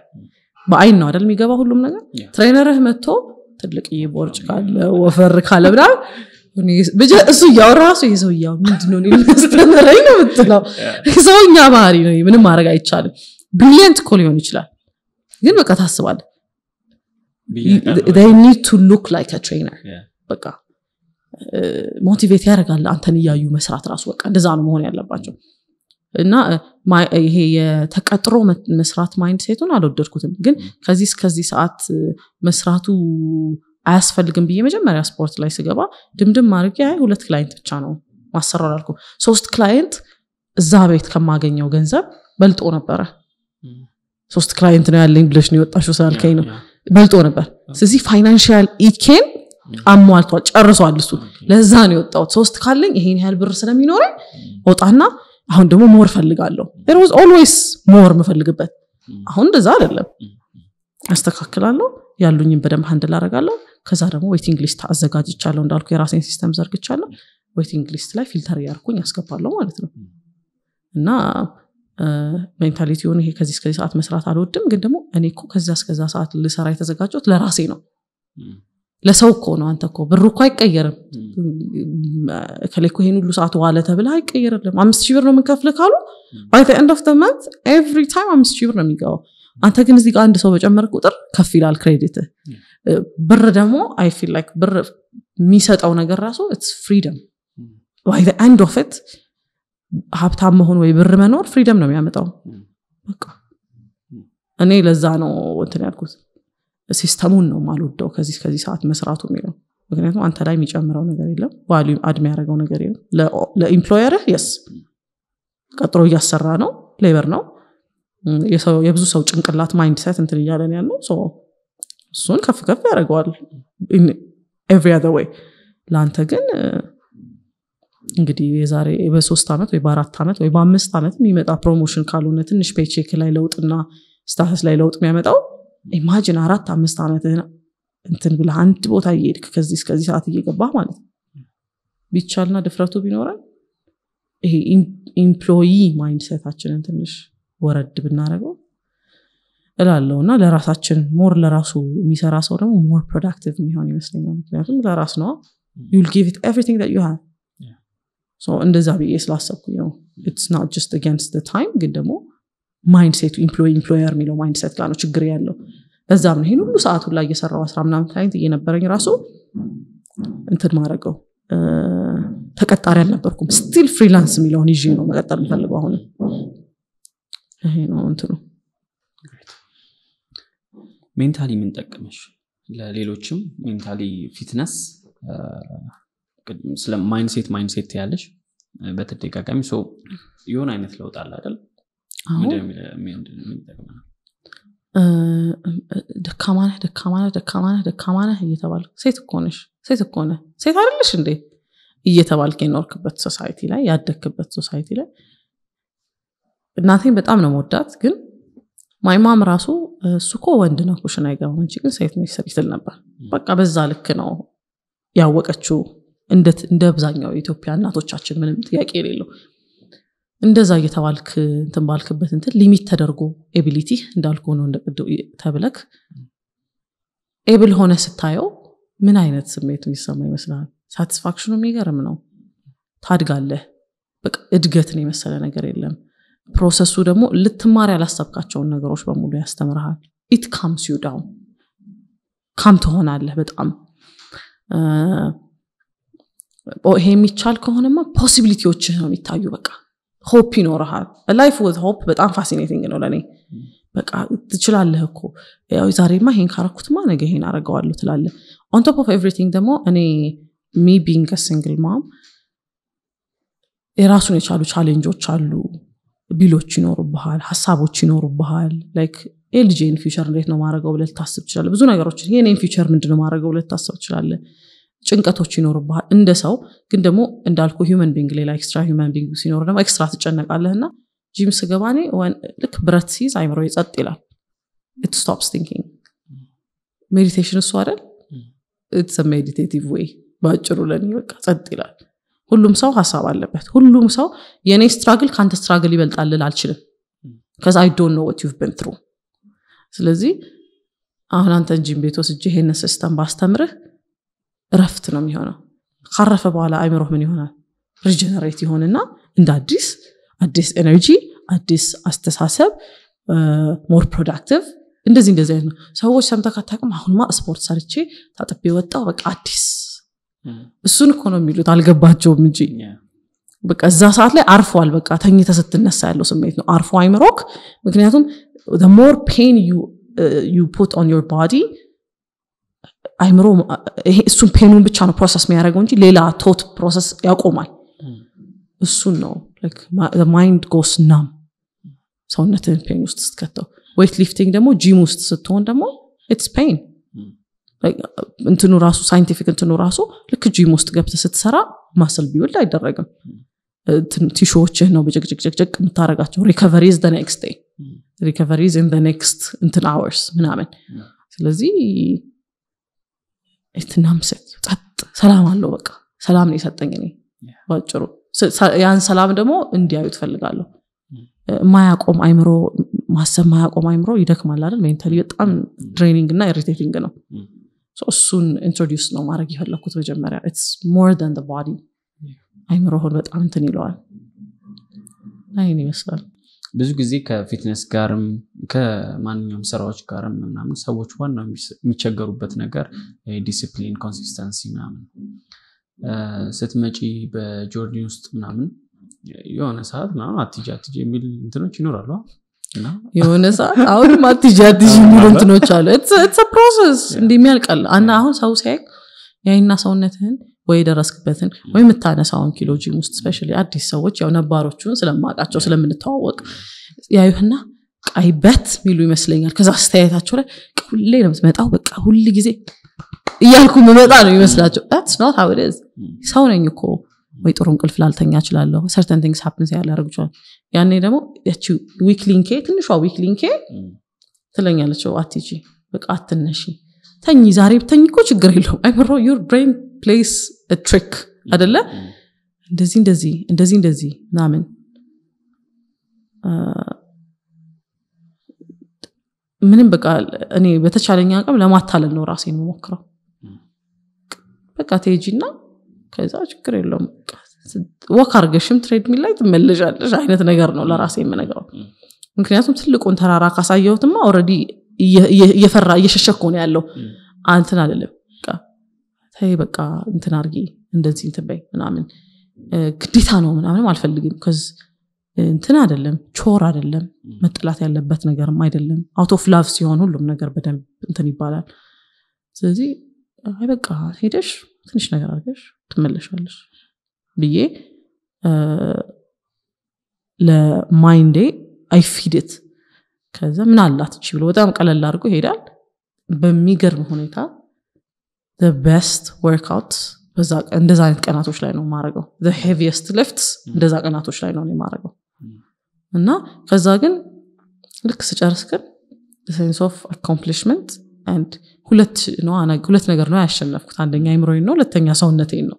በአይን ነው አደል የሚገባ ሁሉም ነገር። ትሬነርህ መጥቶ ትልቅ ቦርጭ ካለ ወፈር ካለ ምናምን እሱ እያው ራሱ የሰው እያው ምንድነው ስተምረኝ ነው ምትለው። ሰውኛ ባህሪ ነው። ምንም ማድረግ አይቻልም። ብሊየንት ኮ ሊሆን ይችላል ግን በቃ ታስባለ ኒድ ሉክ ላይክ ትሬነር በቃ ሞቲቬት uh, ያደርጋል አንተን እያዩ መስራት ራሱ በቃ እንደዛ ነው መሆን ያለባቸው እና uh, ይሄ የተቀጥሮ መስራት ማይንድ ሴቱን አልወደድኩትም ግን mm. ከዚህ እስከዚህ ሰዓት uh, መስራቱ አያስፈልግም ብዬ መጀመሪያ ስፖርት ላይ ስገባ ድምድም አድርጌ አይ ሁለት ክላይንት ብቻ ነው ማሰራ አልኩ ሶስት ክላይንት እዛ ቤት ከማገኘው ገንዘብ በልጦ ነበረ ሶስት ክላይንት ነው ያለኝ ብለሽ ነው የወጣሽ ስላልከኝ ነው በልጦ ነበር ስለዚህ ፋይናንሽል ኢኬን አሟልቷል ጨርሷል እሱ ለዛ ነው የወጣሁት ሶስት ካለኝ ይሄን ያህል ብር ስለሚኖረ ወጣና አሁን ደግሞ ሞር ፈልጋለሁ ሮዝ ኦልዌይስ ሞር ምፈልግበት አሁን እንደዛ አይደለም አስተካክላለሁ ያሉኝን በደንብ ሀንድል አረጋለሁ ከዛ ደግሞ ዌቲንግ ሊስት አዘጋጅቻለሁ እንዳልኩ የራሴን ሲስተም ዘርግቻለሁ ዌቲንግ ሊስት ላይ ፊልተር እያርኩኝ ያስገባለሁ ማለት ነው እና ሜንታሊቲ ሆነ ይሄ ከዚህ እስከዚህ ሰዓት መስራት አልወድም፣ ግን ደግሞ እኔ እኮ ከዛ እስከዛ ሰዓት ልሰራ የተዘጋጀት ለራሴ ነው ለሰው እኮ ነው። አንተ እኮ ብሩ እኮ አይቀየርም። ከላይ እኮ ይሄን ሁሉ ሰዓት ዋለ ተብለ አይቀየርልም። አምስት ሺህ ብር ነው የምንከፍል ካሉ ባይ ኤንድ ኦፍ ዘ መንት ኤቭሪ ታይም አምስት ሺህ ብር ነው የሚገባው። አንተ ግን እዚህ ጋር አንድ ሰው በጨመር ቁጥር ከፍ ይላል ክሬዲት። ብር ደግሞ አይ ፊል ላይክ ብር የሚሰጠው ነገር ራሱ ኢትስ ፍሪደም ባይ ኤንድ ኦፍ ኢት ሀብታም መሆን ወይ ብር መኖር ፍሪደም ነው የሚያመጣው። እኔ ለዛ ነው እንትን ያልኩት ሲስተሙን ነው ማልወደው ከዚህ ከዚህ ሰዓት መስራቱ የሚለው ምክንያቱም አንተ ላይ የሚጨምረው ነገር የለም፣ ቫሊዩ አድሜ ያደረገው ነገር የለም። ለኢምፕሎየርህ የስ ቀጥሮ እያሰራ ነው፣ ሌበር ነው። የብዙ ሰው ጭንቅላት ማይንድሰት እንትን እያለን ያለው እሱን ከፍ ከፍ ያደርገዋል ኤቭሪ አዘር ወይ ለአንተ ግን እንግዲህ የዛሬ በሶስት ዓመት ወይ በአራት ዓመት ወይ በአምስት ዓመት የሚመጣ ፕሮሞሽን ካልሆነ ትንሽ ፔቼክ ላይ ለውጥና ስታተስ ላይ ለውጥ የሚያመጣው ኢማጅን አራት አምስት ዓመት እንትን ብለ አንድ ቦታ እየሄድክ ከዚህ እስከዚህ ሰዓት እየገባህ ማለት ነው። ቢቻልና ድፍረቱ ቢኖረን ይሄ ኢምፕሎይ ማይንድሰታችንን ትንሽ ወረድ ብናደርገው እላለው እና ለራሳችን ሞር ለራሱ የሚሰራ ሰው ደግሞ ሞር ፕሮዳክቲቭ የሚሆን ይመስለኛል። ምክንያቱም ለራስ ነው ዩል ጊቭ ኤቭሪቲንግ ዩ ሃ እንደዛ ብዬ ስላሰብኩኝ ነው ኢትስ ናት ጀስት አጋንስት ታይም ግን ደግሞ ማይንድሴቱ ኢምፕሎይ ኢምፕሎየር የሚለው ማይንድሴት ጋር ነው ችግር ያለው በዛም ነው ይሄን ሁሉ ሰዓት ላይ እየሰራው አስራ ምናምን ክላይንት እየነበረኝ ራሱ እንትን ማድረገው ተቀጣሪ አልነበርኩም ስቲል ፍሪላንስ የሚለውን ይዤ ነው መቀጠር የምፈልገው አሁን ይሄ ነው እንትኑ ሜንታሊ ምን ጠቀመሽ ለሌሎችም ሜንታሊ ፊትነስ ስለ ማይንሴት ማይንሴት ያለሽ በተደጋጋሚ የሆነ አይነት ለውጥ አለ አይደል ደካማነህ ደካማነህ ደካማነህ ደካማነህ እየተባል ሴት እኮ ሴት እኮ ሴት አይደለሽ እንዴ እየተባልክ የኖርክበት ሶሳይቲ ላይ ያደክበት ሶሳይቲ ላይ እናቴን በጣም ነው መወዳት ግን ማይማም ራሱ እሱ ኮ ወንድ ነው ኩሽን አይገባም አንቺ ግን ሴት ነው ስሪ ነበር በቃ በዛ ልክ ነው ያወቀችው እንደ አብዛኛው የኢትዮጵያ እናቶቻችን ምንም ጥያቄ የሌለው እንደዛ እየተባልክ እንትን ባልክበት እንትን ሊሚት ተደርጎ ኤቢሊቲ እንዳልኩ ሆኖ እንደ ተብለክ ኤብል ሆነ ስታየው ምን አይነት ስሜት የሚሰማ ይመስላል? ሳቲስፋክሽኑ የሚገርም ነው። ታድጋለህ። በቃ እድገትን የመሰለ ነገር የለም። ፕሮሰሱ ደግሞ ልትማር ያላሰብካቸውን ነገሮች በሙሉ ያስተምርሃል። ኢት ካምስ ዩ ዳውን ካም ትሆናለህ በጣም ይሄ የሚቻል ከሆነማ ፖሲቢሊቲዎች ነው የሚታዩ። በቃ ሆፕ ይኖርሃል። ላይፍ ወዝ ሆፕ በጣም ፋሲኔቲንግ ነው ለእኔ። በቃ ትችላለህ እኮ ያው ዛሬማ ይሄን ካረኩትማ ነገ ይሄን አረገዋሉ ትላለ ኦንቶፕ ኦፍ ኤቭሪቲንግ ደግሞ እኔ ሚ ቢንግ ሲንግል ማም የራሱን የቻሉ ቻሌንጆች አሉ። ቢሎች ይኖሩብሃል፣ ሀሳቦች ይኖሩብሃል። ላይክ የልጄን ፊቸር እንዴት ነው ማድረገው ብለ ልታስብ ትችላለ ብዙ ነገሮች የኔን ፊውቸር ምንድን ነው ማድረገው ብለ ልታስብ ትችላለ ጭንቀቶች ይኖርብሃል እንደ ሰው። ግን ደግሞ እንዳልኩ ማን ቢንግ ሌላ ኤክስትራ ማን ቢንግ ሲኖር ደግሞ ኤክስትራ ትጨነቃለህ እና ጂም ስገባ እኔ ልክ ብረት ሲይዝ አይምሮ ጸጥ ይላል። ኢት ስቶፕስ ቲንኪንግ ሜዲቴሽን እሱ አይደል? ኢትስ ሜዲቴቲቭ ወይ በአጭሩ ለኒ በቃ ጸጥ ይላል። ሁሉም ሰው ሀሳብ አለበት። ሁሉም ሰው የእኔ ስትራግል ከአንተ ስትራግል ይበልጣልል አልችልም። ከዛ አይ ዶንት ነው ወት ዩቭ ብን ስለዚህ አሁን አንተ ጂም ቤት ወስጅ ይሄንን ሲስተም ባስተምርህ እረፍት ነው የሚሆነው። ካረፈ በኋላ አይምሮህ ምን ይሆናል? ሪጀነሬት ይሆንና እንደ አዲስ አዲስ ኤነርጂ፣ አዲስ አስተሳሰብ፣ ሞር ፕሮዳክቲቭ እንደዚህ እንደዚህ አይነት ነው። ሰዎች ሰምተህ አሁን አሁንማ ስፖርት ሰርቼ ታጥቤ ወጣው በቃ አዲስ። እሱን እኮ ነው የሚሉት አልገባቸውም እንጂ በቃ እዛ ሰዓት ላይ አርፏል። በቃ ተኝተ ስትነሳ ያለው ስሜት ነው አርፎ አይምሮክ። ምክንያቱም ሞር ፔን ዩ ፑት ኦን ዮር ባዲ አይምሮ እሱን ፔኑን ብቻ ነው ፕሮሰስ የሚያደርገው እንጂ ሌላ ቶት ፕሮሰስ ያቆማል እሱን ነው ማይንድ ጎስ ናም ሰውነትን ፔን ውስጥ ስትከተው ዌት ሊፍቲንግ ደግሞ ጂም ውስጥ ስትሆን ደግሞ ኢትስ ፔን እንትኑ ራሱ ሳይንቲፊክ እንትኑ ራሱ ልክ ጂም ውስጥ ገብተ ስትሰራ ማስል ቢውልድ አይደረግም ቲሾዎችህ ነው በጀቅጀቅጀቅጀቅ የምታደረጋቸው ሪከቨሪዝ ዝ ኔክስት ዴይ ዝ ኔክስት እንትን አወርስ ምናምን ስለዚህ ትናምስት ጸጥ ሰላም አለው። በቃ ሰላም ነው የሰጠኝ እኔ ባጭሩ። ያን ሰላም ደግሞ እንዲያዩ ትፈልጋለሁ። mm. ማያቆም አይምሮ ማሰብ ማያቆም አይምሮ ይደክማል አይደል? ሜንታሊ በጣም ድሬኒንግ እና ኢሪቴቲንግ ነው። mm. እሱን ኢንትሮዲስ ነው ማድረግ የፈለኩት መጀመሪያ። ኢትስ ሞር ን ባዲ በጣም እንትን ይለዋል። ይህን ይመስላል። ብዙ ጊዜ ከፊትነስ ጋርም ከማንኛውም ስራዎች ጋርም ምናምን ሰዎች ዋናው የሚቸገሩበት ነገር ዲሲፕሊን፣ ኮንሲስተንሲ ምናምን ስትመጪ በጆርኒ ውስጥ ምናምን የሆነ ሰዓት ምናምን አትሂጂ አትሂጂ የሚል እንትኖች ይኖራሉ። የሆነ ሰዓት አሁንም አትሂጂ አትሂጂ የሚሉ እንትኖች አሉ። ፕሮሰስ እንዲህ የሚያልቃል። አሁን ሰው ሲያይ ያይና ሰውነትህን ወይ የደረስክበትን ወይ የምታነሳውን ኪሎ ውስጥ ስፔ አዲስ ሰዎች ያው ነባሮቹን ስለማቃቸው ስለምንተዋወቅ ያዩህና ቃይበት ሚሉ ይመስለኛል። ከዛ አስተያየታቸው ላይ ሁሌ ነው የምትመጣው፣ በቃ ሁል ጊዜ እያልኩ መመጣ ነው ይመስላቸው። ኖት ሀው ኢዝ። ሰው ነኝ እኮ ወይ ጥሩ እንቅልፍ ላልተኛ ችላለሁ ሰርተን ቲንግስ ሀፕንስ ያላደርግ ይችላል። ያኔ ደግሞ ያቺ ዊክሊንኬ ትንሿ ዊክሊንኬ ትለኛለቸው አትሂጂ፣ በቃ አትነሺ፣ ተኝ፣ ዛሬ ብተኝ እኮ ችግር የለውም። አይምሮ ዩር ብሬን ፕሌስ ትሪክ አደለ mm. mm. እንደዚህ እንደዚህ እንደዚህ እንደዚህ ምናምን ምንም በቃ እኔ በተቻለኛ ቀም ለማታለል ነው ራሴን መሞክረው። በቃ ትሄጂና ከዛ ችግር የለውም ወክ አርገሽም ትሬድ ሚል ላይ ትመለሻለሽ አይነት ነገር ነው ለራሴ የምነግረው። mm. ምክንያቱም ትልቁን ተራራ ካሳየሁትማ ረ እየፈራ እየሸሸኮ ነው ያለው። አንትን አልልም ተይ በቃ እንትን አርጊ እንደዚህ እንትን በይ ምናምን ግዴታ ነው ምናምንም አልፈልግም ከዚ እንትን አይደለም ቾር አይደለም መጠላት ያለበት ነገርም አይደለም አውት ኦፍ ላቭ ሲሆን ሁሉም ነገር በደንብ እንትን ይባላል ስለዚህ አይ በቃ ሄደሽ ትንሽ ነገር አርገሽ ትመለሻለሽ ብዬ ለማይንዴ አይፊድት ከዛ ምን አላት ብሎ በጣም ቀለል አድርጎ ይሄዳል በሚገርም ሁኔታ ቤስት ወርክአውት እንደዛ አይነት ቀናቶች ላይ ነው የማረገው ሄቪየስት ልፍትስ እንደዛ ቀናቶች ላይ ነው የማረገው እና ከዛ ግን ልክ ስጨርስ ግን ሴንስ ኦፍ አኮምፕሊሽመንት ሁለት ሁለት ነገር ነው ያሸነፍኩት አንደኛ አይምሮዬን ነው ሁለተኛ ሰውነቴን ነው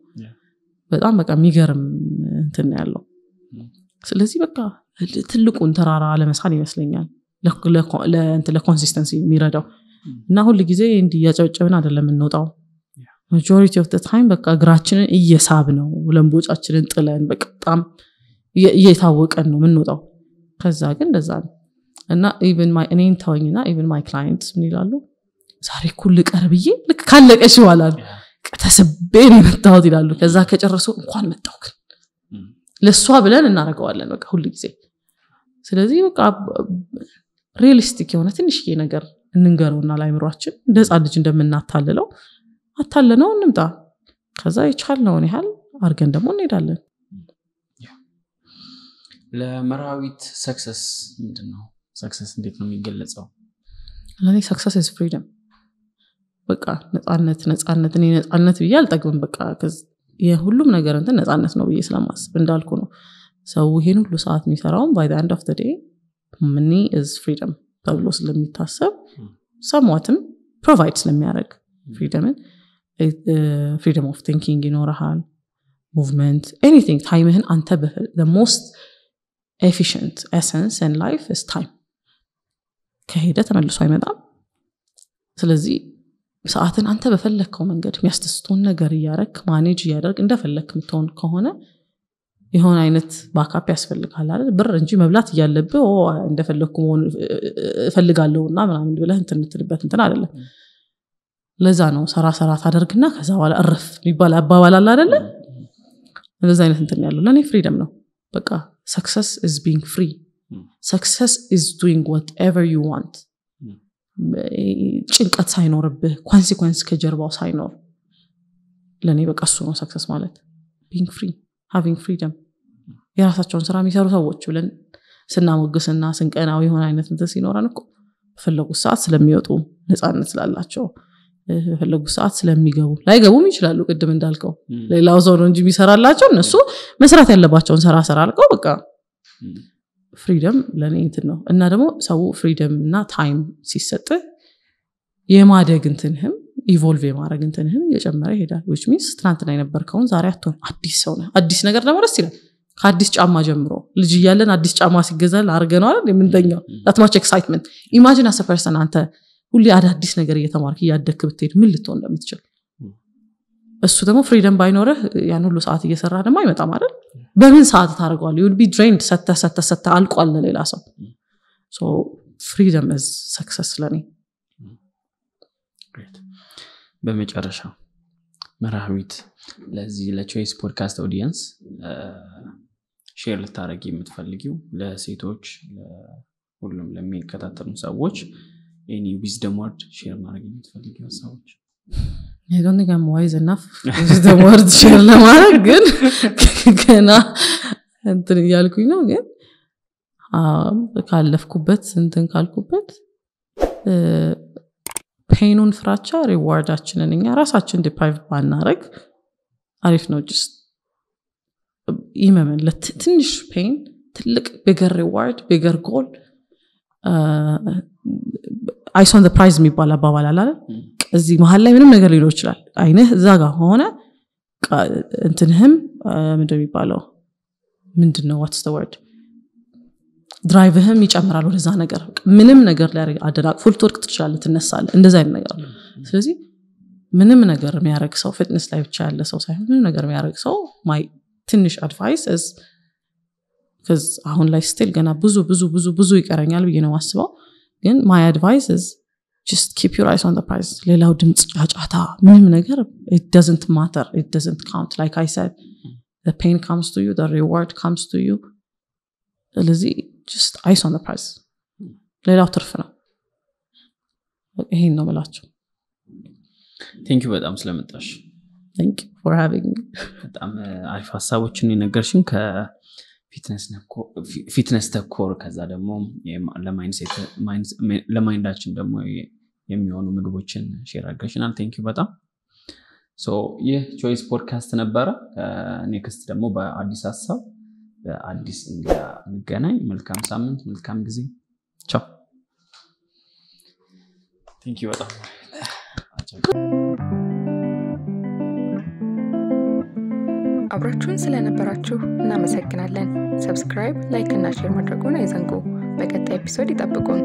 በጣም በቃ የሚገርም እንትን ያለው ስለዚህ በቃ ትልቁን ተራራ ለመሳል ይመስለኛል ለኮንሲስተንሲ የሚረዳው እና ሁሉ ጊዜ እንዲ እያጨበጨብን አደለም የምንወጣው ማጆሪቲ ኦፍ ታይም በቃ እግራችንን እየሳብ ነው ለንቦጫችንን ጥለን በጣም እየታወቀን ነው የምንወጣው። ከዛ ግን እንደዛ ነው እና ኢቨን ማይ እኔን ተወኝና ኢቨን ማይ ክላይንትስ ምን ይላሉ፣ ዛሬ እኮ ልቀር ብዬ ልክ ካለቀች በኋላ ነው ተስቤ ነው የመጣሁት ይላሉ። ከዛ ከጨረሱ እንኳን መጣሁ ግን ለእሷ ብለን እናደርገዋለን በቃ ሁሉ ጊዜ። ስለዚህ በቃ ሪሊስቲክ የሆነ ትንሽ ነገር እንንገረውና ላይምሯችን እንደ ህፃን ልጅ እንደምናታልለው ነው እንምጣ። ከዛ የቻልነውን ያህል አርገን ደግሞ እንሄዳለን። ለመራዊት ሰክሰስ ምንድነው ነው? ሰክሰስ እንዴት ነው የሚገለጸው? ለእኔ ሰክሰስ ስ ፍሪደም በቃ ነፃነት፣ ነፃነት እኔ ነፃነት ብዬ አልጠግብም። በቃ የሁሉም ነገር እንትን ነፃነት ነው ብዬ ስለማስብ እንዳልኩ ነው። ሰው ይሄን ሁሉ ሰዓት የሚሰራውን ባይ ንድ ኦፍ ዴይ ምኒ ኢዝ ፍሪደም ተብሎ ስለሚታሰብ ሰሟትም ፕሮቫይድ ስለሚያደርግ ፍሪደምን ፍሪደም ኦፍ ቲንኪንግ ይኖረሃል፣ ሙቭመንት ኤኒቲንግ። ታይምህን አንተ ሞስት ኤፊሽንት ኤሰንስ ን ላይፍ ስ ታይም ከሄደ ተመልሶ አይመጣም። ስለዚህ ሰዓትን አንተ በፈለግከው መንገድ የሚያስደስቶን ነገር እያደረግ ማኔጅ እያደረግ እንደፈለግ የምትሆን ከሆነ የሆነ አይነት ባካፕ ያስፈልጋል አይደል? ብር እንጂ መብላት እያለብህ እንደፈለግኩ መሆን እፈልጋለሁና ምናምን ብለህ እንትን እንትን አይደለም። ለዛ ነው ሰራ ሰራ ታደርግና ከዛ በኋላ እርፍ የሚባል አባባል አለ አደለ እንደዚ አይነት እንትን ያለው ለእኔ ፍሪደም ነው በቃ ሰክሰስ ኢዝ ቢንግ ፍሪ ሰክሰስ ኢዝ ዱይንግ ዋት ኤቨር ዩ ዋንት ጭንቀት ሳይኖርብህ ኮንሲኮንስ ከጀርባው ሳይኖር ለእኔ በቃ እሱ ነው ሰክሰስ ማለት ቢንግ ፍሪ ሃቪንግ ፍሪደም የራሳቸውን ስራ የሚሰሩ ሰዎች ብለን ስናሞግስና ስንቀናዊ የሆነ አይነት ሲኖረን እኮ በፈለጉት ሰዓት ስለሚወጡ ነፃነት ስላላቸው በፈለጉ ሰዓት ስለሚገቡ ላይገቡም ይችላሉ። ቅድም እንዳልከው ሌላው ሰው ነው እንጂ የሚሰራላቸው እነሱ መስራት ያለባቸውን ስራ ስራ አልቀው በቃ ፍሪደም ለእኔ እንትን ነው እና ደግሞ ሰው ፍሪደም እና ታይም ሲሰጥ የማደግ እንትንህም ኢቮልቭ የማድረግ እንትንህም እየጨመረ ይሄዳል። ዊች ሚንስ ትናንትና የነበርከውን ዛሬ አትሆንም። አዲስ ሰው ነህ። አዲስ ነገር ደግሞ ደስ ይላል። ከአዲስ ጫማ ጀምሮ ልጅ እያለን አዲስ ጫማ ሲገዛል አድርገነዋል የምንተኛው ላትማች ኤክሳይትመንት ኢማጂን አሰ አንተ ሁሌ አዳዲስ ነገር እየተማርክ እያደግክ ብትሄድ ምን ልትሆን እንደምትችል እሱ ደግሞ ፍሪደም ባይኖርህ ያን ሁሉ ሰዓት እየሰራ ደግሞ አይመጣም አይደል? በምን ሰዓት ታደርገዋል ዩል ቢ ድሬንድ ሰተ ሰተ ሰተ አልቋል ለሌላ ሰው። ፍሪደም ዝ ሰክሰስ ለኔ። በመጨረሻ መራዊት ለዚህ ለቾይስ ፖድካስት ኦዲየንስ ሼር ልታደረግ የምትፈልጊው ለሴቶች ሁሉም ለሚከታተሉ ሰዎች ኤኒ ዊዝደም ወርድ ሼር ማድረግ የምትፈልጊው ሀሳቦች ዶንት ዋይዝ ዊዝደም ወርድ ሼር ለማድረግ ግን ገና እንትን እያልኩኝ ነው ግን ካለፍኩበት እንትን ካልኩበት ፔኑን ፍራቻ ሪዋርዳችንን እኛ ራሳችን ዲፕራይቭ ባናረግ አሪፍ ነው ይመመን ለትንሽ ፔን ትልቅ ሪዋርድ ጎል አይሶን ዘ ፕራይዝ የሚባል አባባል አላለ እዚህ መሀል ላይ ምንም ነገር ሊኖር ይችላል አይነህ እዛ ጋር ከሆነ እንትንህም ምንድ የሚባለው ምንድን ነው ዋትስ ወርድ ድራይቭህም ይጨምራል ወደዛ ነገር ምንም ነገር ላይ አደናቅፎ ልትወድቅ ትችላለህ ትነሳለ እንደዛ አይነት ነገር ስለዚህ ምንም ነገር የሚያደረግ ሰው ፊትነስ ላይ ብቻ ያለ ሰው ሳይሆን ምንም ነገር የሚያደረግ ሰው ማይ ትንሽ አድቫይስ አሁን ላይ ስቲል ገና ብዙ ብዙ ብዙ ብዙ ይቀረኛል ብዬ ነው ማስበው ግን ማይ አድቫይስ ጀስት ኪፕ ዩር አይስ ኦን ደ ፕራይስ ሌላው ድምፅ ጫጫታ ምንም ነገር ኢት ማተር ኢት ደዝንት ካውንት ላይክ አይ ሰድ the pain comes ዩ you, the reward comes to ስለዚህ just eyes on the ሌላው ትርፍ ነው። ይሄን ነው ምላችሁ። ቴንክ በጣም ስለመጣሽ። ቴንክ ዩ ፎር ሃቪንግ በጣም አሪፍ ሀሳቦችን የነገርሽን ፊትነስ ተኮር ከዛ ደግሞ ለማይንዳችን ደግሞ የሚሆኑ ምግቦችን ሼር አድርገሽናል። ቴንኪው በጣም ይህ ቾይስ ፖድካስት ነበረ። ኔክስት ደግሞ በአዲስ ሀሳብ በአዲስ እንዲያ እንገናኝ። መልካም ሳምንት፣ መልካም ጊዜ። ቻው። ቴንኪው በጣም አብራችሁን ስለነበራችሁ እናመሰግናለን። ሰብስክራይብ፣ ላይክ እና ሼር ማድረጉን አይዘንጉ። በቀጣይ ኤፒሶድ ይጠብቁን።